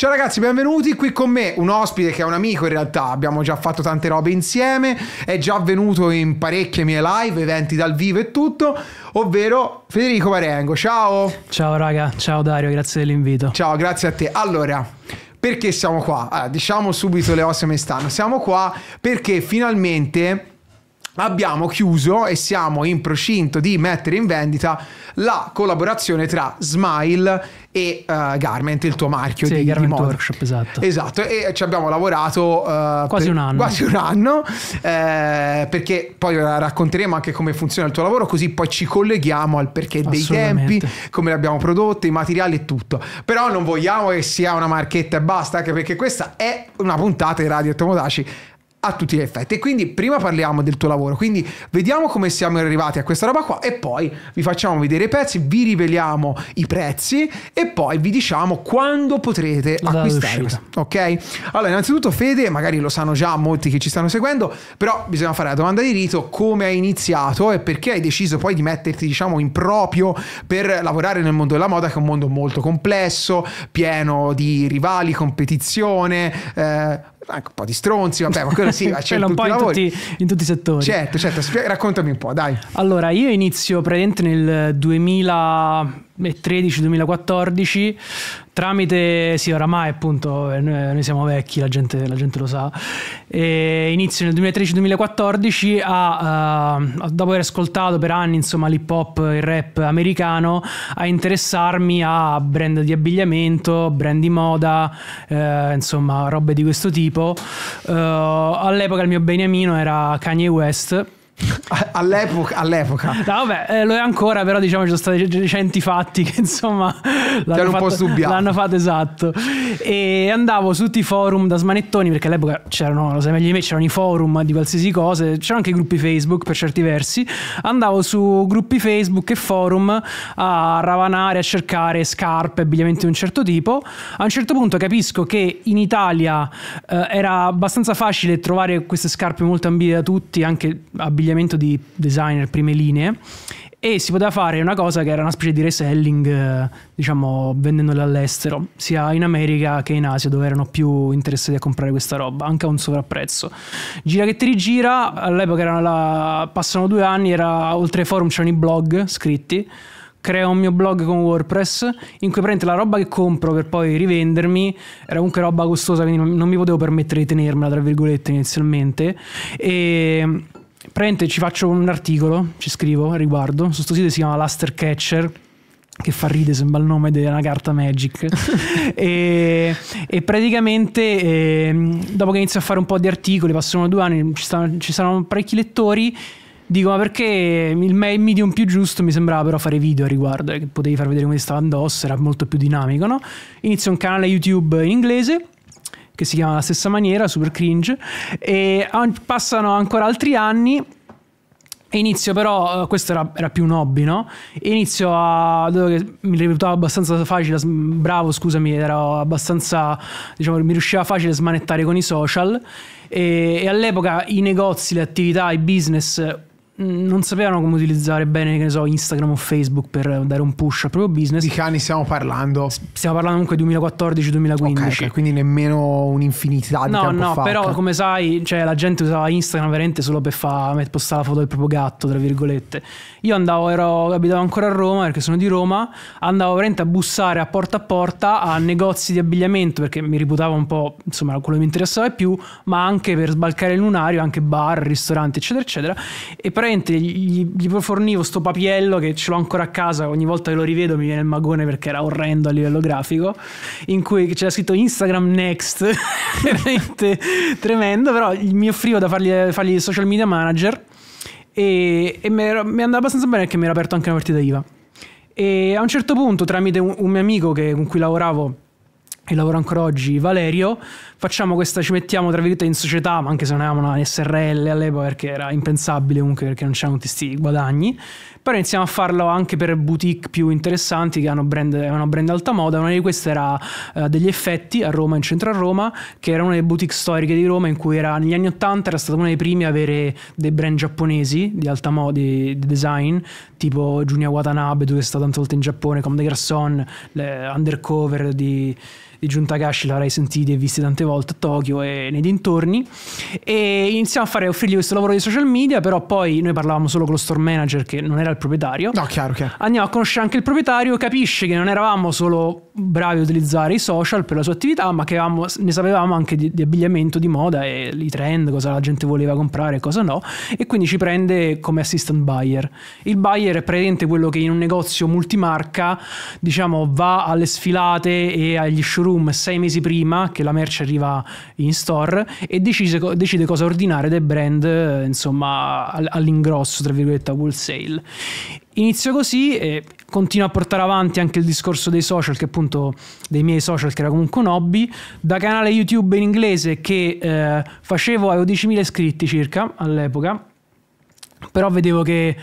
Ciao ragazzi, benvenuti qui con me, un ospite che è un amico in realtà, abbiamo già fatto tante robe insieme, è già venuto in parecchie mie live, eventi dal vivo e tutto, ovvero Federico Marengo, ciao! Ciao raga, ciao Dario, grazie dell'invito. Ciao, grazie a te. Allora, perché siamo qua? Allora, diciamo subito le osse me stanno, siamo qua perché finalmente abbiamo chiuso e siamo in procinto di mettere in vendita la collaborazione tra Smile e uh, Garment, il tuo marchio sì, di, Garment di Workshop, esatto. Esatto, e ci abbiamo lavorato uh, quasi, un quasi, un anno. Eh, perché poi racconteremo anche come funziona il tuo lavoro, così poi ci colleghiamo al perché dei tempi, come li abbiamo prodotti, i materiali e tutto. Però non vogliamo che sia una marchetta e basta, anche perché questa è una puntata di Radio Tomodaci a tutti gli effetti. E quindi prima parliamo del tuo lavoro, quindi vediamo come siamo arrivati a questa roba qua e poi vi facciamo vedere i pezzi, vi riveliamo i prezzi e poi vi diciamo quando potrete acquistare. Ok? Allora, innanzitutto Fede, magari lo sanno già molti che ci stanno seguendo, però bisogna fare la domanda di rito, come hai iniziato e perché hai deciso poi di metterti, diciamo, in proprio per lavorare nel mondo della moda che è un mondo molto complesso, pieno di rivali, competizione, eh, anche un po' di stronzi, vabbè, ma quello sì, c'è un po' in tutti, in tutti, i settori. Certo, certo, raccontami un po', dai. Allora, io inizio praticamente nel 2013-2014 tramite, sì oramai appunto eh, eh, noi, siamo vecchi, la gente, la gente lo sa, e inizio nel 2013-2014 a, uh, dopo aver ascoltato per anni insomma l'hip hop, il rap americano, a interessarmi a brand di abbigliamento, brand di moda, uh, insomma robe di questo tipo. Uh, all'epoca il mio beniamino era Kanye West All'epoca, all'epoca. No, vabbè, eh, lo è ancora, però diciamo ci sono stati recenti fatti che insomma l'hanno, fatto, l'hanno fatto esatto. E andavo su tutti i forum da smanettoni perché all'epoca c'erano, lo sai meglio di me, c'erano i forum di qualsiasi cosa, c'erano anche i gruppi Facebook per certi versi. Andavo su gruppi Facebook e forum a ravanare, a cercare scarpe, abbigliamenti di un certo tipo. A un certo punto capisco che in Italia eh, era abbastanza facile trovare queste scarpe molto ambite da tutti, anche abbigliamenti abbigliamento di designer prime linee e si poteva fare una cosa che era una specie di reselling, eh, diciamo, vendendole all'estero, sia in America che in Asia, dove erano più interessati a comprare questa roba, anche a un sovrapprezzo. Gira che ti rigira, all'epoca la... passano due anni, era... oltre ai forum c'erano i blog scritti, creo un mio blog con WordPress in cui prendo la roba che compro per poi rivendermi, era comunque roba costosa quindi non mi potevo permettere di tenermela tra virgolette inizialmente e praticamente ci faccio un articolo, ci scrivo a riguardo, su questo sito si chiama Luster Catcher che fa ride, sembra il nome di una carta Magic. e, e, praticamente, eh, dopo che inizio a fare un po' di articoli, passano due anni, ci, stanno, ci saranno parecchi lettori. Dico, ma perché il medium più giusto mi sembrava però fare video a riguardo, eh, che potevi far vedere come stava addosso, era molto più dinamico, no? Inizio un canale YouTube in inglese che si chiama alla stessa maniera, super cringe, e passano ancora altri anni Inizio però, eh, questo era, era, più un hobby, no? Inizio a... che mi risultava abbastanza facile, bravo scusami, ero abbastanza... diciamo, mi riusciva facile smanettare con i social e, e all'epoca i negozi, le attività, i business Mm, non sapevano come utilizzare bene, che ne so, Instagram o Facebook per dare un push al proprio business. Di che anni stiamo parlando? Stiamo parlando comunque 2014-2015. Okay, okay, quindi nemmeno un'infinità di no, tempo No, no, però come sai, cioè, la gente usava Instagram veramente solo per fa, postare la foto del proprio gatto, tra virgolette. Io andavo, ero, abitavo ancora a Roma perché sono di Roma, andavo veramente a bussare a porta a porta a negozi di abbigliamento perché mi riputavo un po', insomma, quello che mi interessava di più, ma anche per sbalcare il lunario, anche bar, ristoranti, eccetera, eccetera. E praticamente gli, gli fornivo sto papiello che ce l'ho ancora a casa, ogni volta che lo rivedo mi viene il magone perché era orrendo a livello grafico, in cui c'era scritto Instagram Next, veramente tremendo, però mi offrivo da fargli, fargli social media manager e, e mi, era, mi andava abbastanza bene perché mi era aperto anche una partita IVA. E a un certo punto, tramite un, un mio amico che, con cui lavoravo e lavoro ancora oggi, Valerio, facciamo questa, ci mettiamo tra virgolette in società, ma anche se non avevamo una SRL all'epoca perché era impensabile comunque perché non c'erano tutti questi guadagni, però iniziamo a farlo anche per boutique più interessanti che hanno brand, hanno brand alta moda. Una di queste era uh, degli effetti a Roma, in centro a Roma, che era una delle boutique storiche di Roma in cui era, negli anni 80 era stata una dei primi a avere dei brand giapponesi di alta moda, di, di design, tipo Junya Watanabe, dove è stata tante volte in Giappone, come De Grasson, Undercover di di Giuntagashi l'avrei sentito e visti tante volte a Tokyo e nei dintorni e iniziamo a fare offrirgli questo lavoro di social media però poi noi parlavamo solo con lo store manager che non era il proprietario no chiaro chiaro andiamo a conoscere anche il proprietario capisce che non eravamo solo bravi a utilizzare i social per la sua attività, ma che avevamo, ne sapevamo anche di, di, abbigliamento, di moda e i trend, cosa la gente voleva comprare e cosa no, e quindi ci prende come assistant buyer. Il buyer è praticamente quello che in un negozio multimarca, diciamo, va alle sfilate e agli showroom sei mesi prima che la merce arriva in store e decide, decide cosa ordinare dai brand, eh, insomma, all'ingrosso, tra virgolette, wholesale. Inizio così e continuo a portare avanti anche il discorso dei social, che appunto dei miei social, che era comunque un hobby, da canale YouTube in inglese che eh, facevo, avevo 10.000 iscritti circa all'epoca, però vedevo che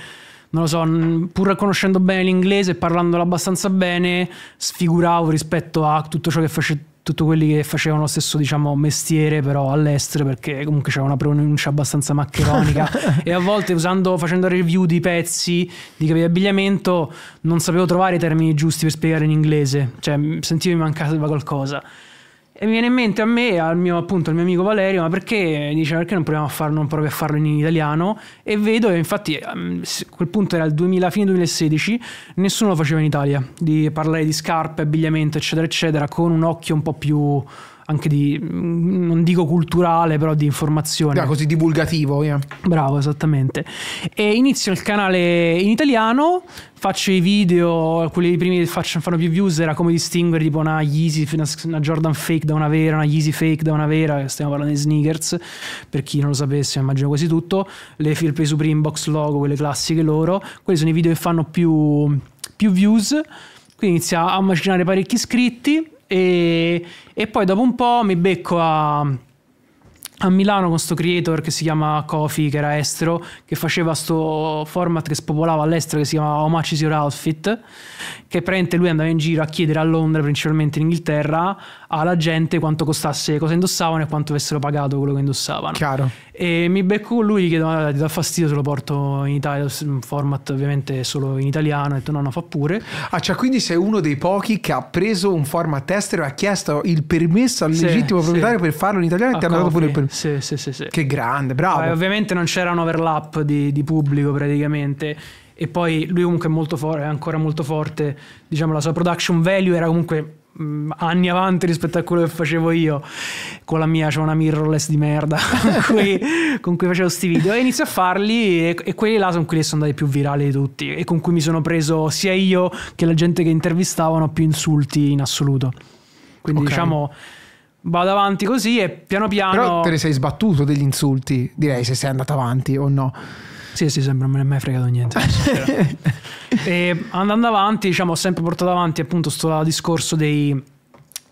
non lo so, pur conoscendo bene l'inglese e parlandolo abbastanza bene, sfiguravo rispetto a tutto ciò che face, tutti quelli che facevano lo stesso diciamo, mestiere però all'estero perché comunque c'era una pronuncia abbastanza maccheronica e a volte usando, facendo review di pezzi di capi di abbigliamento non sapevo trovare i termini giusti per spiegare in inglese, cioè sentivo mi mancava qualcosa. E mi viene in mente a me, al mio, appunto, al mio amico Valerio, ma perché dice perché non proviamo a farlo, non provi a farlo in italiano? E vedo, e infatti, ehm, quel punto era il 2000, fine 2016, nessuno lo faceva in Italia di parlare di scarpe, abbigliamento, eccetera, eccetera, con un occhio un po' più anche di, mm, non dico culturale, però di informazione. Ah, così divulgativo. Yeah. Bravo, esattamente. E inizio il canale in italiano, faccio i video, quelli dei primi che faccio, fanno più views era come distinguere tipo una Yeezy, una Jordan fake da una vera, una Yeezy fake da una vera, stiamo parlando di sneakers, per chi non lo sapesse immagino quasi tutto, le felpe Supreme Box Logo, quelle classiche loro, quelli sono i video che fanno più, più views, quindi inizia a macinare parecchi iscritti e, e, poi dopo un po' mi becco a, a Milano con sto creator che si chiama Kofi, che era estero, che faceva sto format che spopolava all'estero che si chiamava How Much Is Your Outfit, che prende lui andava in giro a chiedere a Londra, principalmente in Inghilterra, alla gente quanto costasse, cosa indossavano e quanto avessero pagato quello che indossavano. Chiaro. E mi becco lui che ah, ti dà fastidio se lo porto in Italia, un format ovviamente solo in italiano, e detto no, no, fa pure. Ah, cioè quindi sei uno dei pochi che ha preso un format estero e ha chiesto il permesso al sì, legittimo proprietario sì. per farlo in italiano e a ti hanno dato pure il permesso. Sì, sì, sì, sì, Che grande, bravo. Eh, ovviamente non c'era un overlap di, di pubblico praticamente e poi lui comunque è molto forte, è ancora molto forte, diciamo la sua production value era comunque Mm, anni avanti rispetto a quello che facevo io con la mia c'è una mirrorless di merda con, cui, con cui, facevo questi video e inizio a farli e, e, quelli là sono quelli che sono andati più virali di tutti e con cui mi sono preso sia io che la gente che intervistavano più insulti in assoluto quindi okay. diciamo vado avanti così e piano piano però te ne sei sbattuto degli insulti direi se sei andato avanti o no sì, sì, sembra, non me ne è mai fregato niente. e andando avanti, diciamo, ho sempre portato avanti appunto sto discorso dei,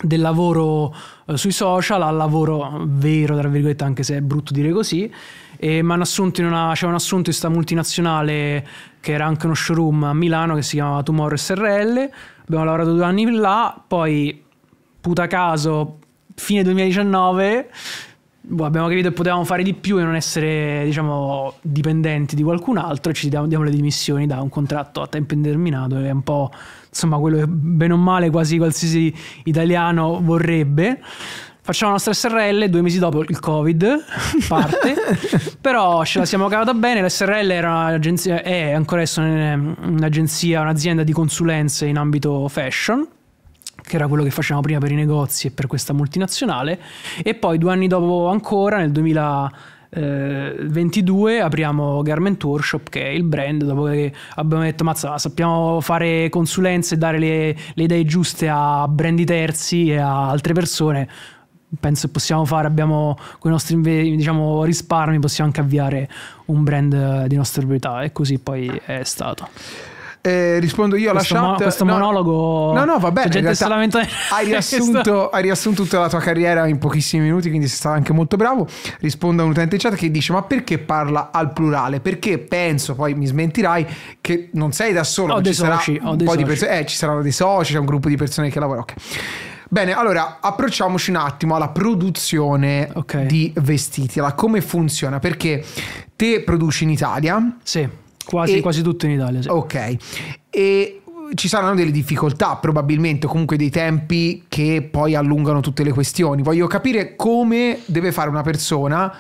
del lavoro eh, sui social al lavoro vero, tra virgolette, anche se è brutto dire così. E mi hanno assunto in una, cioè, assunto in questa multinazionale che era anche uno showroom a Milano che si chiamava Tomorrow SRL. Abbiamo lavorato due anni là, poi puta caso, fine 2019 boh, abbiamo capito che potevamo fare di più e non essere, diciamo, dipendenti di qualcun altro, ci diamo, diamo le dimissioni da un contratto a tempo indeterminato, è un po' insomma quello che bene o male quasi qualsiasi italiano vorrebbe. Facciamo la nostra SRL, due mesi dopo il Covid parte, però ce la siamo cavata bene, l'SRL è ancora adesso un'agenzia, un'azienda di consulenze in ambito fashion, che era quello che facevamo prima per i negozi e per questa multinazionale, e poi due anni dopo ancora, nel 2022, apriamo Garment Workshop, che è il brand, dopo che abbiamo detto, mazza, sappiamo fare consulenze e dare le, le idee giuste a brand terzi e a altre persone, penso che possiamo fare, abbiamo con i nostri diciamo, risparmi, possiamo anche avviare un brand di nostra proprietà e così poi è stato. Eh, rispondo io alla questo chat. Mo- questo no, monologo. No, no, va bene. Hai riassunto, hai, riassunto, tutta la tua carriera in pochissimi minuti, quindi sei stato anche molto bravo. Rispondo a un utente chat che dice: Ma perché parla al plurale? Perché penso, poi mi smentirai, che non sei da solo. Ho dei ci soci, ho dei soci. Perso- eh, ci saranno dei soci, c'è un gruppo di persone che lavora. Okay. Bene, allora approcciamoci un attimo alla produzione okay. di vestiti, alla come funziona, perché te produci in Italia. Sì Quasi, e, quasi tutto in Italia. Sì. Ok. E ci saranno delle difficoltà, probabilmente, o comunque dei tempi che poi allungano tutte le questioni. Voglio capire come deve fare una persona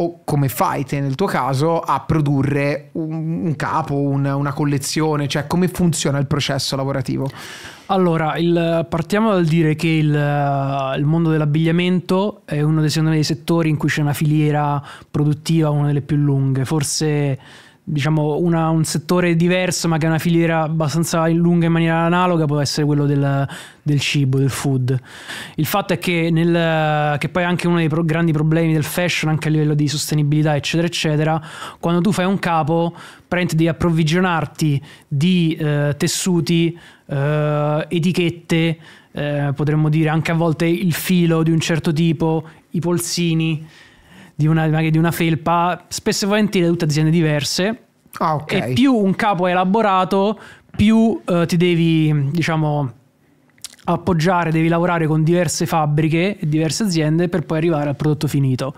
o come fai te nel tuo caso a produrre un, un capo, un, una collezione, cioè come funziona il processo lavorativo? Allora, il, partiamo dal dire che il, il, mondo dell'abbigliamento è uno dei, me, dei settori in cui c'è una filiera produttiva, una delle più lunghe, forse diciamo una, un settore diverso ma che è una filiera abbastanza lunga in maniera analoga può essere quello del, del cibo, del food. Il fatto è che, nel, che poi anche uno dei pro, grandi problemi del fashion anche a livello di sostenibilità eccetera eccetera, quando tu fai un capo prendi di approvvigionarti di eh, tessuti, eh, etichette, eh, potremmo dire anche a volte il filo di un certo tipo, i polsini di una, magari di una felpa, spesso e volentieri da tutte aziende diverse. Ah, okay. E più un capo è elaborato, più eh, ti devi, diciamo, appoggiare, devi lavorare con diverse fabbriche e diverse aziende per poi arrivare al prodotto finito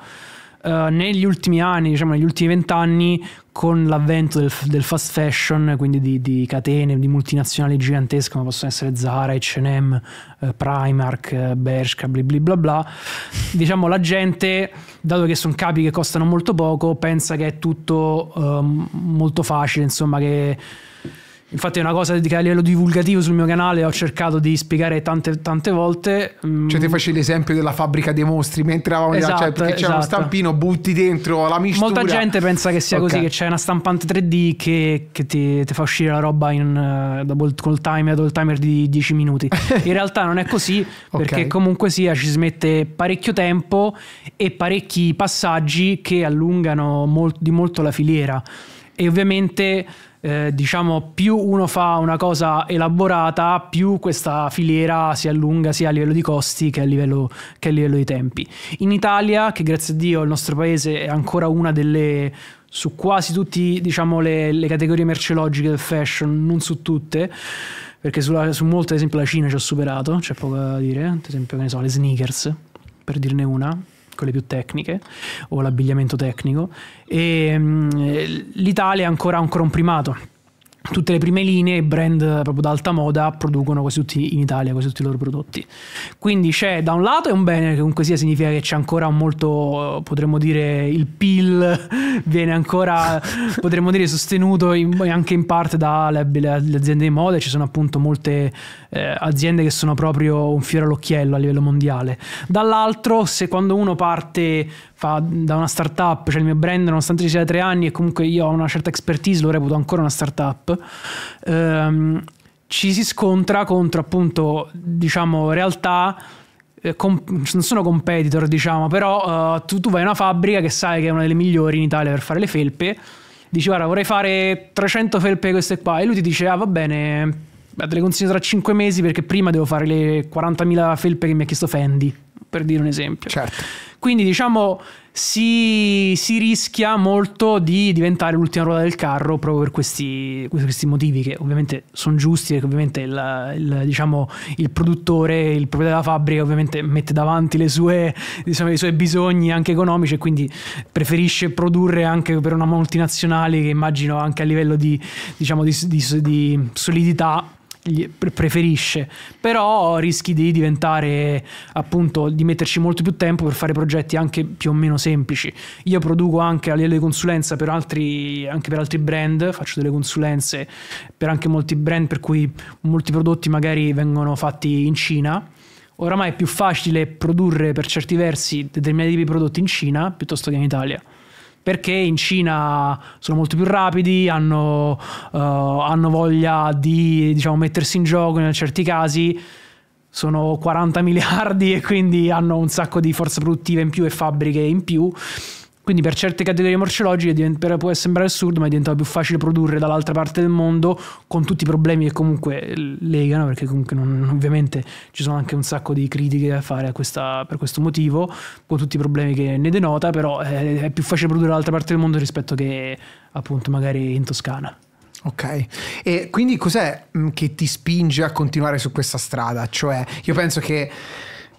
uh, negli ultimi anni, diciamo negli ultimi vent'anni, con l'avvento del, del, fast fashion, quindi di, di, catene, di multinazionali gigantesche come possono essere Zara, H&M, eh, Primark, eh, Bershka, bla bla bla, bla, diciamo la gente, dato che sono capi che costano molto poco, pensa che è tutto um, molto facile, insomma che Infatti è una cosa che a livello divulgativo sul mio canale ho cercato di spiegare tante, tante volte. Mm. Cioè ti facevi l'esempio della fabbrica dei mostri, mentre eravamo cioè, esatto, cioè, perché esatto. uno stampino, butti dentro la miscela. Molta gente pensa che sia okay. così, che c'è una stampante 3D che, che ti, ti, fa uscire la roba in, uh, col timer, col timer di 10 minuti. In realtà non è così, perché okay. comunque sia ci smette parecchio tempo e parecchi passaggi che allungano molt, di molto la filiera. E ovviamente eh, diciamo più uno fa una cosa elaborata, più questa filiera si allunga sia a livello di costi che a livello, che a livello di tempi. In Italia, che grazie a Dio il nostro paese è ancora una delle su quasi tutte diciamo, le, le, categorie merceologiche del fashion, non su tutte, perché sulla, su molte, ad esempio, la Cina ci ho superato, c'è poco da dire, eh. ad esempio, che ne so, le sneakers, per dirne una, piccole più tecniche o l'abbigliamento tecnico e mh, mm, l'Italia ancora ancora un primato tutte le prime linee brand eh, proprio d'alta moda producono quasi tutti in Italia quasi tutti i loro prodotti quindi c'è da un lato è un bene che comunque sia significa che c'è ancora molto potremmo dire il PIL viene ancora potremmo dire sostenuto in, anche in parte dalle aziende di moda ci sono appunto molte eh, aziende che sono proprio un fiore all'occhiello a livello mondiale. Dall'altro, se quando uno parte fa, da una startup, cioè il mio brand nonostante ci sia tre anni e comunque io ho una certa expertise, lo reputo ancora una startup, ehm, ci si scontra contro appunto, diciamo, realtà eh, non sono competitor, diciamo, però uh, tu, tu, vai in una fabbrica che sai che è una delle migliori in Italia per fare le felpe, dici guarda vorrei fare 300 felpe queste qua e lui ti dice ah va bene te le consiglio tra 5 mesi perché prima devo fare le 40.000 felpe che mi ha chiesto Fendi, per dire un esempio. Certo. Quindi diciamo si, si, rischia molto di diventare l'ultima ruota del carro proprio per questi, questi motivi che ovviamente sono giusti perché ovviamente il, il, diciamo, il, produttore, il proprietario della fabbrica ovviamente mette davanti sue, diciamo, i suoi bisogni anche economici e quindi preferisce produrre anche per una multinazionale che immagino anche a livello di, diciamo, di, di, di solidità preferisce, però rischi di diventare appunto di metterci molto più tempo per fare progetti anche più o meno semplici. Io produco anche a livello di consulenza per altri, anche per altri brand, faccio delle consulenze per anche molti brand per cui molti prodotti magari vengono fatti in Cina. Oramai è più facile produrre per certi versi determinati tipi di prodotti in Cina piuttosto che in Italia perché in Cina sono molto più rapidi, hanno, uh, hanno voglia di diciamo, mettersi in gioco in certi casi, sono 40 miliardi e quindi hanno un sacco di forza produttiva in più e fabbriche in più quindi per certe categorie morceologiche può sembrare assurdo, ma è diventato più facile produrre dall'altra parte del mondo con tutti i problemi che comunque legano, perché comunque non, ovviamente ci sono anche un sacco di critiche da fare questa, per questo motivo, con tutti i problemi che ne denota, però è, eh, è più facile produrre dall'altra parte del mondo rispetto che appunto magari in Toscana. Ok, e quindi cos'è che ti spinge a continuare su questa strada? Cioè, io penso che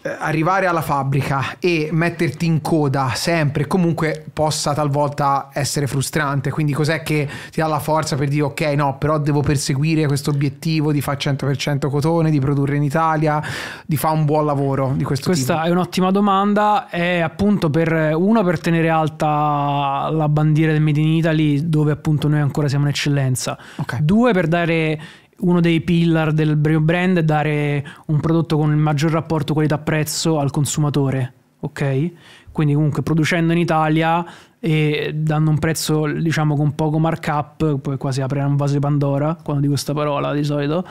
eh, arrivare alla fabbrica e metterti in coda sempre comunque possa talvolta essere frustrante quindi cos'è che ti dà la forza per dire ok no però devo perseguire questo obiettivo di fare 100% cotone di produrre in Italia di fare un buon lavoro di questo questa tipo? è un'ottima domanda è appunto per uno per tenere alta la bandiera del Made in Italy dove appunto noi ancora siamo un'eccellenza okay. due per dare uno dei pillar del brand è dare un prodotto con il maggior rapporto qualità-prezzo al consumatore, ok? Quindi comunque producendo in Italia e dando un prezzo diciamo con poco markup, poi quasi aprire un vaso di Pandora quando dico questa parola di solito,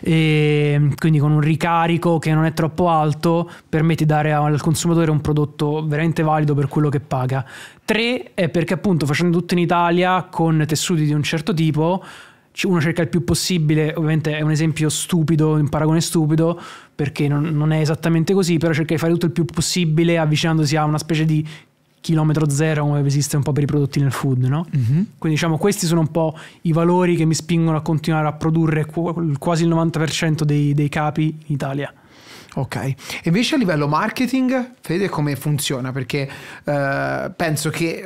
e quindi con un ricarico che non è troppo alto permette di dare al consumatore un prodotto veramente valido per quello che paga. Tre è perché appunto facendo tutto in Italia con tessuti di un certo tipo uno cerca il più possibile, ovviamente è un esempio stupido, un paragone stupido, perché non, non, è esattamente così, però cerca di fare tutto il più possibile avvicinandosi a una specie di chilometro zero come esiste un po' per i prodotti nel food, no? Mm -hmm. Quindi diciamo questi sono un po' i valori che mi spingono a continuare a produrre quasi il 90% dei, dei capi in Italia. Ok, invece a livello marketing, Fede, come funziona? Perché eh, penso che eh,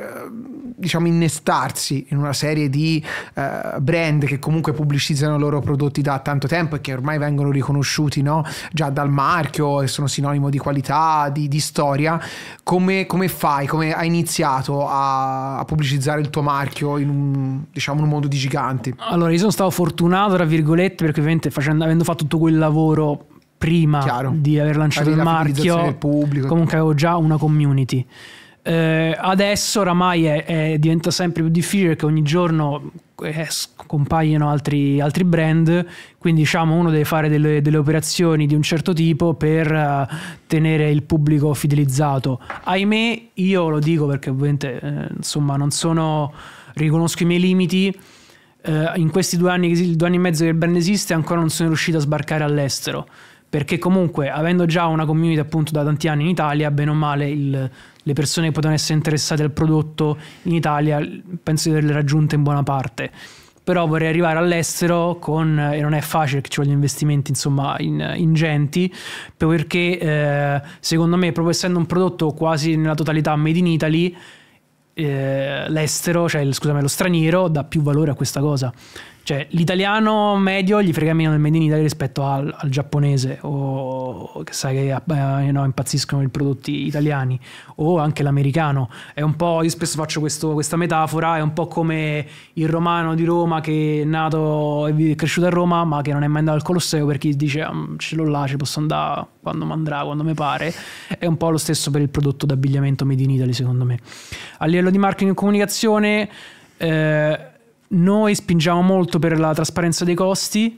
diciamo innestarsi in una serie di eh, brand che comunque pubblicizzano i loro prodotti da tanto tempo e che ormai vengono riconosciuti no? già dal marchio e sono sinonimo di qualità, di, di storia, come, come, fai? Come hai iniziato a, a pubblicizzare il tuo marchio in un, diciamo, un mondo di giganti? Allora, io sono stato fortunato, tra virgolette, perché ovviamente facendo, avendo fatto tutto quel lavoro prima Chiaro. di aver lanciato il marchio, pubblico. comunque avevo già una community. Eh, adesso oramai è, è, diventa sempre più difficile perché ogni giorno eh, compaiono altri, altri, brand, quindi diciamo uno deve fare delle, delle operazioni di un certo tipo per uh, tenere il pubblico fidelizzato. Ahimè, io lo dico perché ovviamente eh, insomma non sono, riconosco i miei limiti. Eh, in questi due anni, due anni e mezzo che il brand esiste ancora non sono riuscito a sbarcare all'estero perché comunque avendo già una community appunto da tanti anni in Italia, bene o male il, le persone che potevano essere interessate al prodotto in Italia penso di averle raggiunte in buona parte. Però vorrei arrivare all'estero con, e non è facile che ci vogliono investimenti insomma in, ingenti, perché eh, secondo me proprio essendo un prodotto quasi nella totalità made in Italy, eh, l'estero, cioè scusami, lo straniero dà più valore a questa cosa. Cioè, l'italiano medio gli frega meno del Made in Italy rispetto al, al giapponese, o che sai che eh, eh, no, impazziscono i prodotti italiani, o anche l'americano. È un po', io spesso faccio questo, questa metafora, è un po' come il romano di Roma che è nato e cresciuto a Roma, ma che non è mai andato al Colosseo perché dice mm, ce l'ho là, ci posso andare quando mi andrà, quando mi pare. È un po' lo stesso per il prodotto d'abbigliamento Made in Italy, secondo me. A livello di marketing e comunicazione... Eh, noi spingiamo molto per la trasparenza dei costi,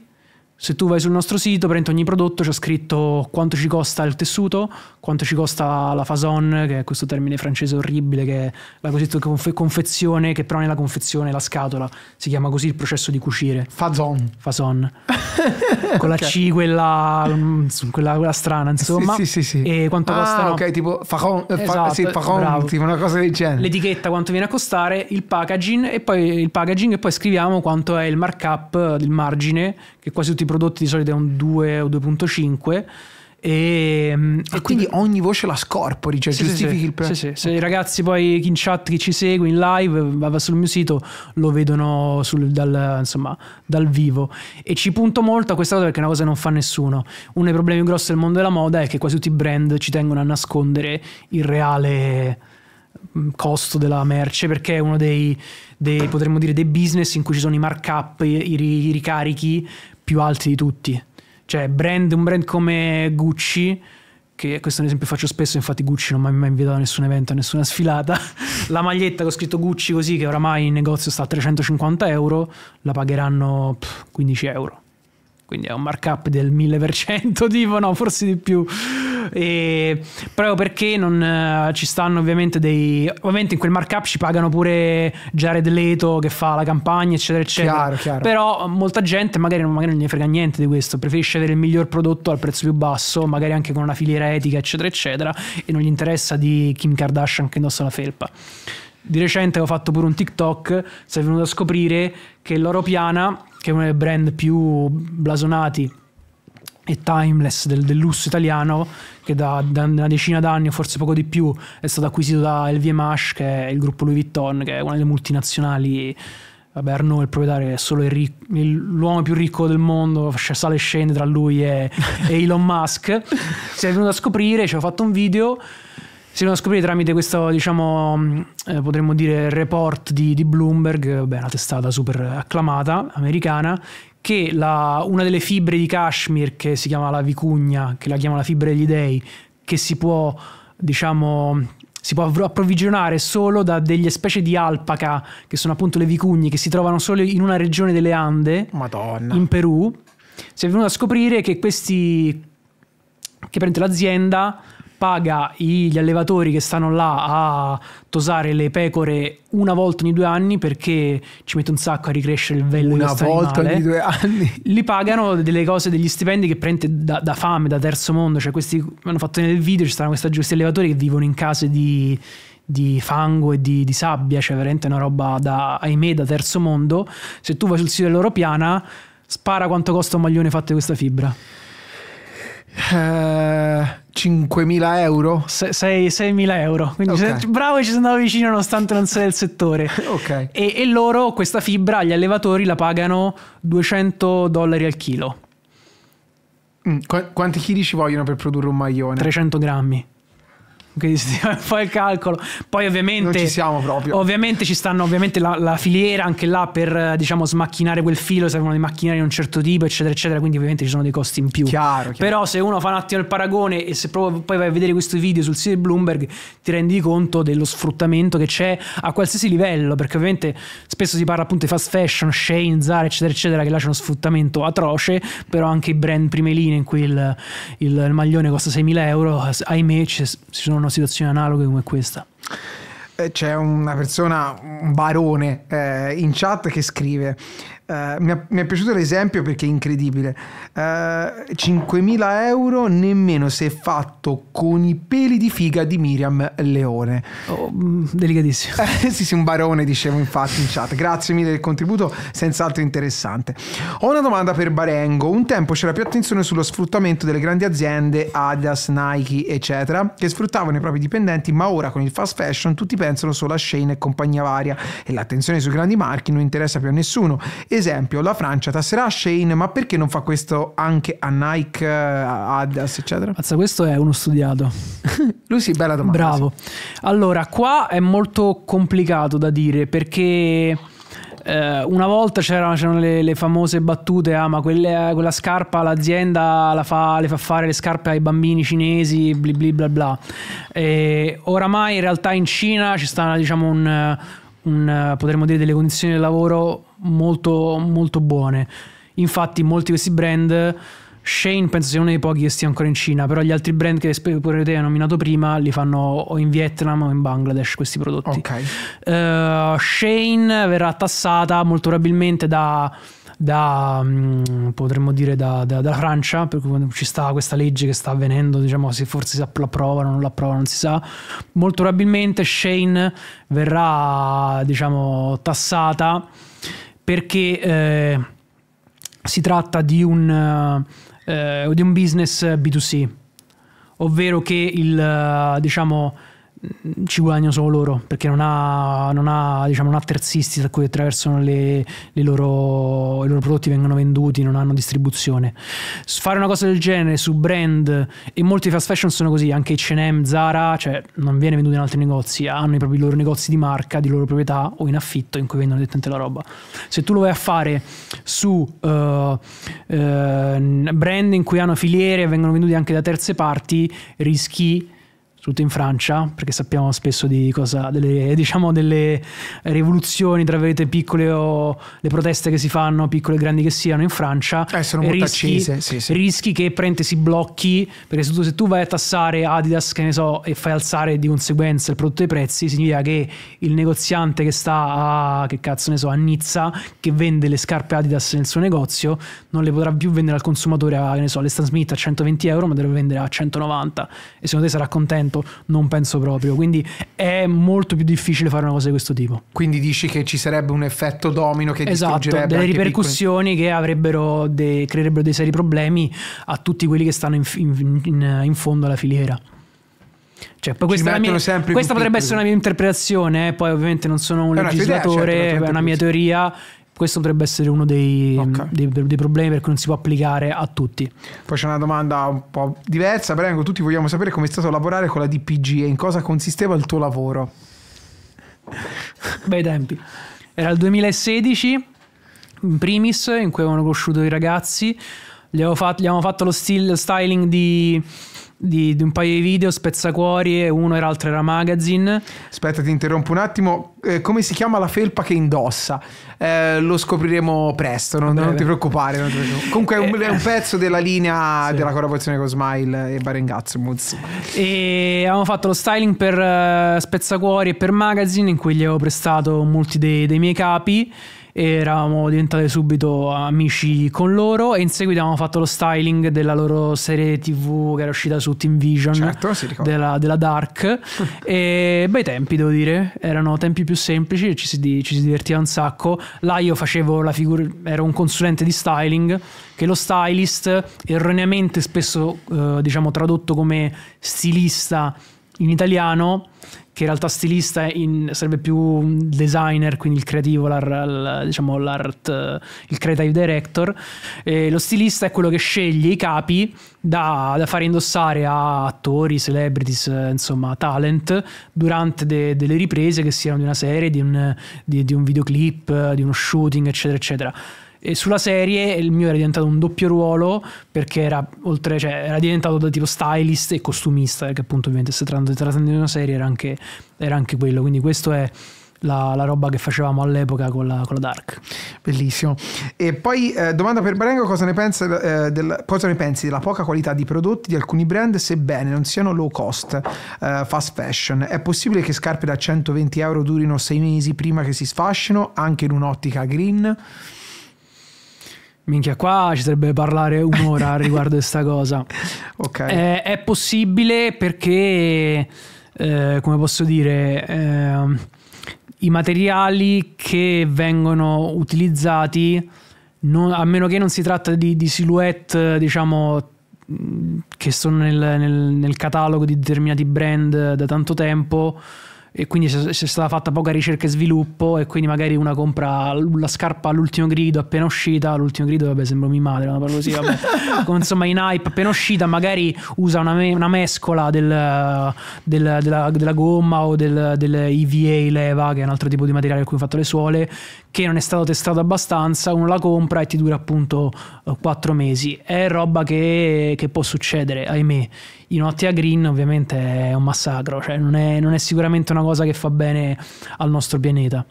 se tu vai sul nostro sito, prendi ogni prodotto, c'è scritto quanto ci costa il tessuto, quanto ci costa la fason, che è questo termine francese orribile, che è la cosiddetta confezione, che però nella confezione la scatola, si chiama così il processo di cucire. Fazon. Fason. Con la okay. C, quella, mm, quella, quella, strana, insomma. Sì, sì, sì. sì. E quanto ah, costa... ok, tipo fajon, eh, esatto, fa- sì, esatto, fajon, tipo una cosa del genere. L'etichetta, quanto viene a costare, il packaging, e poi, il packaging, e poi scriviamo quanto è il markup, il margine, che quasi tutti i prodotti di solito è un 2 o 2.5. Mm, e, e, quindi ogni voce la scorpori, cioè sì, giustifichi sì, il prezzo. Sì, sì. Se i ragazzi poi in chat che ci segue in live, va sul mio sito, lo vedono sul, dal, insomma, dal vivo. E ci punto molto a questa cosa perché è una cosa che non fa nessuno. Uno dei problemi grossi del mondo della moda è che quasi tutti i brand ci tengono a nascondere il reale mm, costo della merce perché è uno dei, dei, potremmo dire dei business in cui ci sono i markup, i, i ricarichi più alti di tutti. Cioè, brand, un brand come Gucci, che questo è un esempio che faccio spesso, infatti Gucci non mi ha mai invitato a nessun evento, a nessuna sfilata, la maglietta con scritto Gucci così, che oramai in negozio sta a 350 euro, la pagheranno 15 euro quindi è un markup del 1000% tipo no forse di più e, proprio perché non uh, ci stanno ovviamente dei ovviamente in quel markup ci pagano pure Jared Leto che fa la campagna eccetera eccetera chiaro, chiaro. però molta gente magari, magari non gli frega niente di questo preferisce avere il miglior prodotto al prezzo più basso magari anche con una filiera etica eccetera eccetera e non gli interessa di Kim Kardashian che indossa una felpa di recente ho fatto pure un TikTok, si è venuto a scoprire che l'Oro Piana che è uno dei brand più blasonati e timeless del, del lusso italiano, che da, da, una decina d'anni, o forse poco di più, è stato acquisito da LVMH, che è il gruppo Louis Vuitton, che è una delle multinazionali. Vabbè, Arnaud, il proprietario, è solo il ric- il, l'uomo più ricco del mondo, sale e scende tra lui e, e Elon Musk. si è venuto a scoprire, ci ho fatto un video si devono scoprire tramite questo, diciamo, mm, eh, potremmo dire, report di, di Bloomberg, vabbè, una testata super acclamata americana, che la, una delle fibre di Kashmir, che si chiama la vicugna, che la chiama la fibra degli dei, che si può, diciamo, si può approvvigionare solo da delle specie di alpaca, che sono appunto le vicugne, che si trovano solo in una regione delle Ande, Madonna. in Perù. Si è venuto a scoprire che questi, che prende l'azienda paga gli allevatori che stanno là a tosare le pecore una volta ogni due anni perché ci mette un sacco a ricrescere il vello una volta animale. ogni due anni li pagano delle cose degli stipendi che prende da, da, fame da terzo mondo cioè questi hanno fatto nel video ci saranno questi allevatori che vivono in case di, di fango e di, di, sabbia cioè veramente una roba da ahimè da terzo mondo se tu vai sul sito dell'Europiana spara quanto costa un maglione fatto di questa fibra 5.000 eh, euro? 6.000 euro. Quindi okay. bravo ci sono andato vicino nonostante non sei del settore. okay. e, e, loro questa fibra, gli allevatori, la pagano 200 dollari al chilo. Mm, qu- quanti chili ci vogliono per produrre un maglione? 300 grammi quindi si fa un il calcolo. Poi ovviamente... Non ci siamo proprio. Ovviamente ci stanno ovviamente la, la filiera anche là per eh, diciamo smacchinare quel filo, servono dei macchinari di un certo tipo eccetera eccetera, quindi ovviamente ci sono dei costi in più. Chiaro, chiaro. Però se uno fa un attimo il paragone e se proprio poi vai a vedere questo video sul sito di Bloomberg ti rendi conto dello sfruttamento che c'è a qualsiasi livello, perché ovviamente spesso si parla appunto di fast fashion, Shane, Zara eccetera eccetera che là c'è uno sfruttamento atroce, però anche i brand prime linee in cui il, il, il maglione costa 6.000 euro, ahimè ci sono una situazione analoga come questa? Eh, c'è una persona, un barone eh, in chat che scrive eh, mi, è, mi, è, piaciuto l'esempio perché è incredibile. Uh, eh, 5.000 euro nemmeno se fatto con i peli di figa di Miriam Leone. Oh, mm, delicatissimo. Eh, sì, sì, un barone, dicevo infatti in chat. Grazie mille del contributo, senz'altro interessante. Ho una domanda per Barengo. Un tempo c'era più attenzione sullo sfruttamento delle grandi aziende, Adidas, Nike, eccetera, che sfruttavano i propri dipendenti, ma ora con il fast fashion tutti pensano solo a Shane e compagnia varia e l'attenzione sui grandi marchi non interessa più a nessuno. E esempio, la Francia tasserà Shane, ma perché non fa questo anche a Nike, a Adidas, eccetera? Mazza, questo è uno studiato. Lui sì, bella domanda. Bravo. Sì. Allora, qua è molto complicato da dire perché eh, una volta c'erano, le, le, famose battute, ah ma quelle, eh, quella scarpa l'azienda fa, le fa fare le scarpe ai bambini cinesi, bla bla bla bla. E oramai in realtà in Cina ci sta diciamo un, un eh, potremmo dire delle condizioni di lavoro molto, molto buone. Infatti, molti di questi brand. Shane penso sia uno dei pochi che stia ancora in Cina, però gli altri brand che pure te hai nominato prima li fanno o in Vietnam o in Bangladesh questi prodotti. Okay. Uh, Shane verrà tassata molto probabilmente da, da mm, potremmo dire da, da, dalla Francia, per cui ci sta questa legge che sta avvenendo, diciamo se forse si approva o non l'approvano, non si sa. Molto probabilmente Shane verrà diciamo tassata perché eh, si tratta di un, eh, eh di un business B2C, ovvero che il, eh, diciamo, ci guadagnano solo loro perché non ha, non ha, diciamo, non ha terzisti tra cui attraversano le, le loro, i loro prodotti vengono venduti, non hanno distribuzione. Fare una cosa del genere su brand e molti fast fashion sono così, anche HM, Zara, cioè non viene venduto in altri negozi, hanno i propri loro negozi di marca, di loro proprietà o in affitto in cui vendono direttamente la roba. Se tu lo vai a fare su uh, uh, brand in cui hanno filiere e vengono venduti anche da terze parti, rischi soprattutto in Francia, perché sappiamo spesso di cosa, delle, diciamo delle rivoluzioni, tra virgolette, piccole o le proteste che si fanno, piccole e grandi che siano in Francia. Eh, sono molto rischi, accise, sì, sì. rischi che prende si blocchi, perché se tu, vai a tassare Adidas, che ne so, e fai alzare di conseguenza il prodotto dei prezzi, significa che il negoziante che sta a, che cazzo ne so, a Nizza, che vende le scarpe Adidas nel suo negozio, non le potrà più vendere al consumatore a, che ne so, alle Stan Smith a 120 euro, ma deve vendere a 190. E secondo te sarà contento? talento? Non penso proprio. Quindi è molto più difficile fare una cosa di questo tipo. Quindi dici che ci sarebbe un effetto domino che esatto, distruggerebbe delle ripercussioni piccoli... che avrebbero de... creerebbero dei seri problemi a tutti quelli che stanno in, in, in, in fondo alla filiera. Cioè, questa, mia, questa potrebbe essere una mia interpretazione, eh? poi ovviamente non sono un è legislatore, idea, certo, è una certo, mia certo. teoria questo potrebbe essere uno dei, okay. dei, dei problemi per cui non si può applicare a tutti. Poi c'è una domanda un po' diversa, Brengo, tutti vogliamo sapere come è stato lavorare con la DPG e in cosa consisteva il tuo lavoro. Bei tempi. Era il 2016, in primis, in cui avevano conosciuto i ragazzi. Gli, fatto, gli avevamo fatto lo, stil, lo styling di di, di, un paio di video, spezzacuori, uno e l'altro era magazine. Aspetta, ti interrompo un attimo. Eh, come si chiama la felpa che indossa? Eh, lo scopriremo presto, non, non, ti non, ti preoccupare. Comunque è un, è un eh, pezzo della linea sì. della collaborazione con Smile e Barengazzo. E abbiamo fatto lo styling per uh, spezzacuori e per magazine in cui gli avevo prestato molti dei, dei miei capi eravamo diventati subito amici con loro e in seguito abbiamo fatto lo styling della loro serie tv che era uscita su Team Vision certo, della, della, Dark e bei tempi devo dire erano tempi più semplici e ci si, ci si divertiva un sacco là io facevo la figura ero un consulente di styling che lo stylist erroneamente spesso eh, diciamo tradotto come stilista in italiano che in realtà stilista in, sarebbe più designer, quindi il creativo, l'art, diciamo l'art, il creative director. E lo stilista è quello che sceglie i capi da, da fare indossare a attori, celebrities, eh, insomma talent, durante de, delle riprese che siano di una serie, di un, di, di un videoclip, di uno shooting, eccetera, eccetera. E sulla serie il mio era diventato un doppio ruolo perché era, oltre, cioè, era diventato da tipo stylist e costumista, perché appunto ovviamente se trattando di una serie era anche, era anche quello. Quindi questo è... La, la, roba che facevamo all'epoca con la, con la Dark. Bellissimo. E poi eh, domanda per Barengo, cosa ne, pensa, eh, del, cosa ne, pensi della poca qualità di prodotti di alcuni brand sebbene non siano low cost, eh, fast fashion? È possibile che scarpe da 120 euro durino 6 mesi prima che si sfascino, anche in un'ottica green? Minchia, qua ci sarebbe parlare un'ora riguardo questa cosa. Ok. Eh, è possibile perché, eh, come posso dire, eh, i materiali che vengono utilizzati, non, a meno che non si tratta di, di silhouette, diciamo, mm, che sono nel, nel, nel catalogo di determinati brand da tanto tempo e quindi se, è stata fatta poca ricerca e sviluppo e quindi magari una compra la scarpa all'ultimo grido appena uscita l'ultimo grido vabbè sembra mia madre una parola così vabbè Con, insomma in hype appena uscita magari usa una, me, una mescola del, del, della, della, gomma o del, dell'EVA leva che è un altro tipo di materiale a cui ho fatto le suole che non è stato testato abbastanza uno la compra e ti dura appunto 4 eh, mesi è roba che, che può succedere ahimè in ottica green ovviamente è un massacro, cioè non è, non è, sicuramente una cosa che fa bene al nostro pianeta.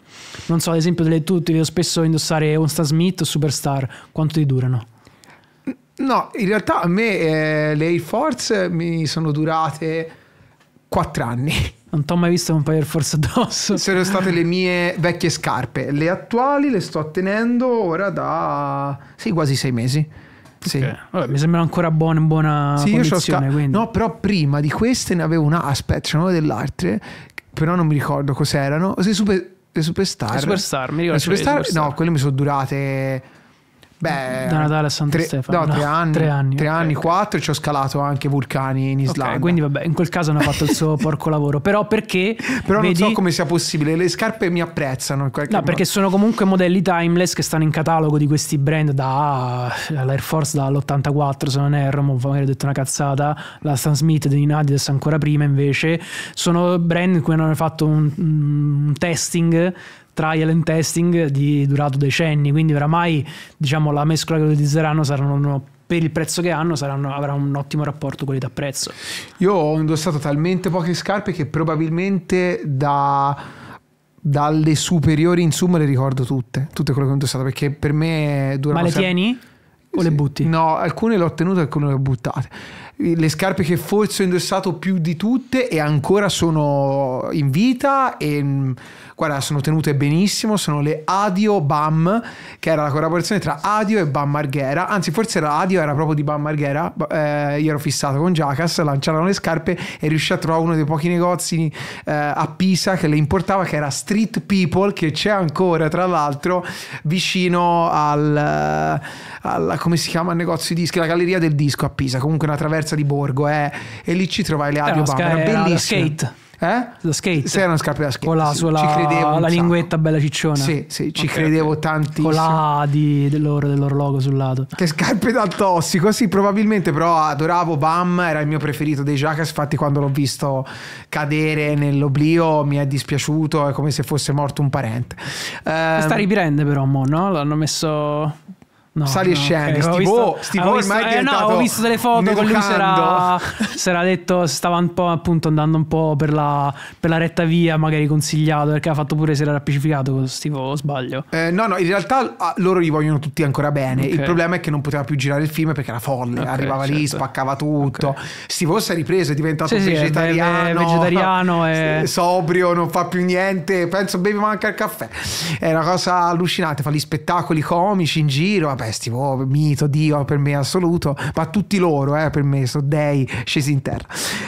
Non so, ad esempio, delle, tutte, vedo spesso indossare Onsta Smith o Superstar, quanto ti durano? No, in realtà a me eh, le Air Force mi sono durate 4 anni. Non ti ho mai visto un paio di Force addosso. Sono state le mie vecchie scarpe. Le attuali le sto tenendo ora da sì, quasi 6 mesi. Sì. Okay. Vabbè, mi sembra ancora buona, buona sì, condizione. Sca- no, però prima di queste ne avevo una, aspetta, ne avevo altre, però non mi ricordo cos'erano. Le, super, le Superstar. Le Superstar, mi ricordo. Le superstar, le superstar. no, quelle mi sono durate Beh, da Natale a Santo tre, Stefano. No, no, tre anni, tre anni, tre okay, anni okay. quattro, ci ho scalato anche vulcani in Islanda. Okay, quindi vabbè, in quel caso hanno fatto il suo porco lavoro, però perché... Però vedi... non so come sia possibile, le scarpe mi apprezzano in No, modo. perché sono comunque modelli timeless che stanno in catalogo di questi brand da... Eh, l'Air Force dall'84 se non erro, ma magari ho detto una cazzata, la Stan Smith di Adidas ancora prima invece, sono brand in cui hanno fatto un, un testing trial and testing di, durato decenni, quindi oramai diciamo, la mescola che utilizzeranno saranno per il prezzo che hanno saranno, avrà un ottimo rapporto qualità-prezzo. Io ho indossato talmente poche scarpe che probabilmente da, dalle superiori in su me le ricordo tutte, tutte quelle che ho indossato perché per me durano... Ma le sempre... tieni? O sì. le butti? No, alcune le ho tenute, alcune le ho buttate le scarpe che forse ho indossato più di tutte e ancora sono in vita e mm, guarda sono tenute benissimo sono le Adio Bam che era la collaborazione tra Adio e Bam Marghera anzi forse la Adio era proprio di Bam Marghera eh, io ero fissato con Jacas lanciarono le scarpe e riuscì a trovare uno dei pochi negozi eh, a Pisa che le importava che era Street People che c'è ancora tra l'altro vicino al, eh, al come si chiama il negozio di dischi la galleria del disco a Pisa comunque una traversa piazza di Borgo eh, e lì ci trovai le audio Bamba, era Skate. Eh? Lo skate. Se erano scarpe da skate. Con la, sì, sulla, ci credevo la linguetta bella cicciona. Sì, sì, ci okay, credevo okay. tantissimo. Con la di, sul lato. Che scarpe da tossico, sì, probabilmente, però adoravo Bam, era il mio preferito dei Jackass, infatti quando l'ho visto cadere nell'oblio mi è dispiaciuto, è come se fosse morto un parente. Eh, Sta ehm, riprende però, mo, no? L'hanno messo... No, Sali e no, scendi. Okay. Steve, visto, Steve visto, ormai eh, no, ho visto delle foto con lui Si era detto stava un po' appunto andando un po' per la, per la retta via, magari consigliato, perché ha fatto pure se era rappacificato con Steve, sbaglio. Eh, no, no, in realtà ah, loro li vogliono tutti ancora bene. Okay. Il problema è che non poteva più girare il film perché era folle, okay, arrivava certo. lì, spaccava tutto. Okay. Steve si è ripreso, è diventato sì, vegetariano, sì, vegetariano e... sobrio, non fa più niente, penso bevi manca il caffè. È una cosa allucinante, fa gli spettacoli comici in giro, vabbè festival, mito, Dio per me assoluto, ma tutti loro eh, per me sono dei scesi in terra.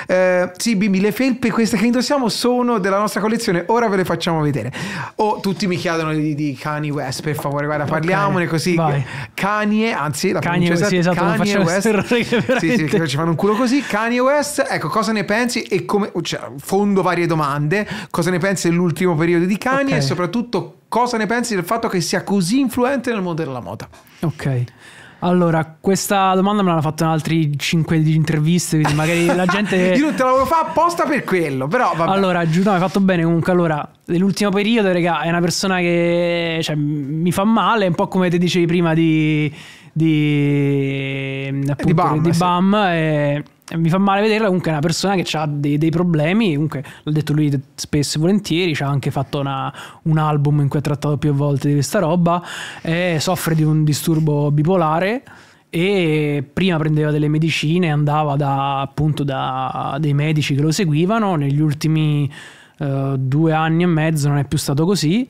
Eh, sì, bimbi, le felpe queste che indossiamo sono della nostra collezione, ora ve le facciamo vedere. O oh, tutti mi chiedono di, di Kanye West, per favore, guarda, parliamone così. Vai. Kanye, anzi, la Kanye, pronuncia sì, esatto, esatto Kanye West. Veramente... Sì, sì, che ci fanno un culo così. Kanye West, ecco, cosa ne pensi e come... Cioè, fondo varie domande. Cosa ne pensi dell'ultimo periodo di Kanye okay. e soprattutto cosa ne pensi del fatto che sia così influente nel mondo della moda? Ok. Allora, questa domanda me l'hanno fatta in altri 5 di interviste, quindi magari la gente... Io non te la volevo fare apposta per quello, però va bene. Allora, Giuda, hai fatto bene comunque. Allora, nell'ultimo periodo, raga, è una persona che cioè, mi fa male, un po' come te dicevi prima di... di... Appunto, di BAM. Di BAM sì. e mi fa male vederla, comunque è una persona che ha dei, dei, problemi, comunque l'ha detto lui spesso e volentieri, ci ha anche fatto una, un album in cui ha trattato più volte di questa roba, eh, soffre di un disturbo bipolare e prima prendeva delle medicine, andava da, appunto da dei medici che lo seguivano, negli ultimi eh, due anni e mezzo non è più stato così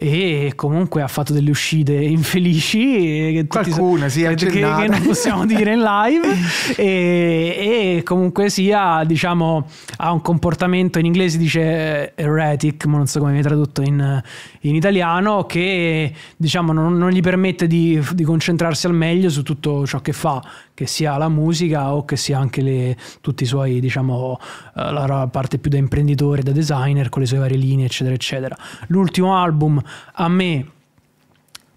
e comunque ha fatto delle uscite infelici eh, qualcuna si so, sì, che, che non possiamo dire in live e, e, comunque sia diciamo ha un comportamento in inglese dice eh, erratic ma non so come viene tradotto in, in italiano che diciamo non, non gli permette di, di concentrarsi al meglio su tutto ciò che fa che sia la musica o che sia anche le, tutti i suoi, diciamo, eh, la parte più da imprenditore, da designer, con le sue varie linee, eccetera, eccetera. L'ultimo album a me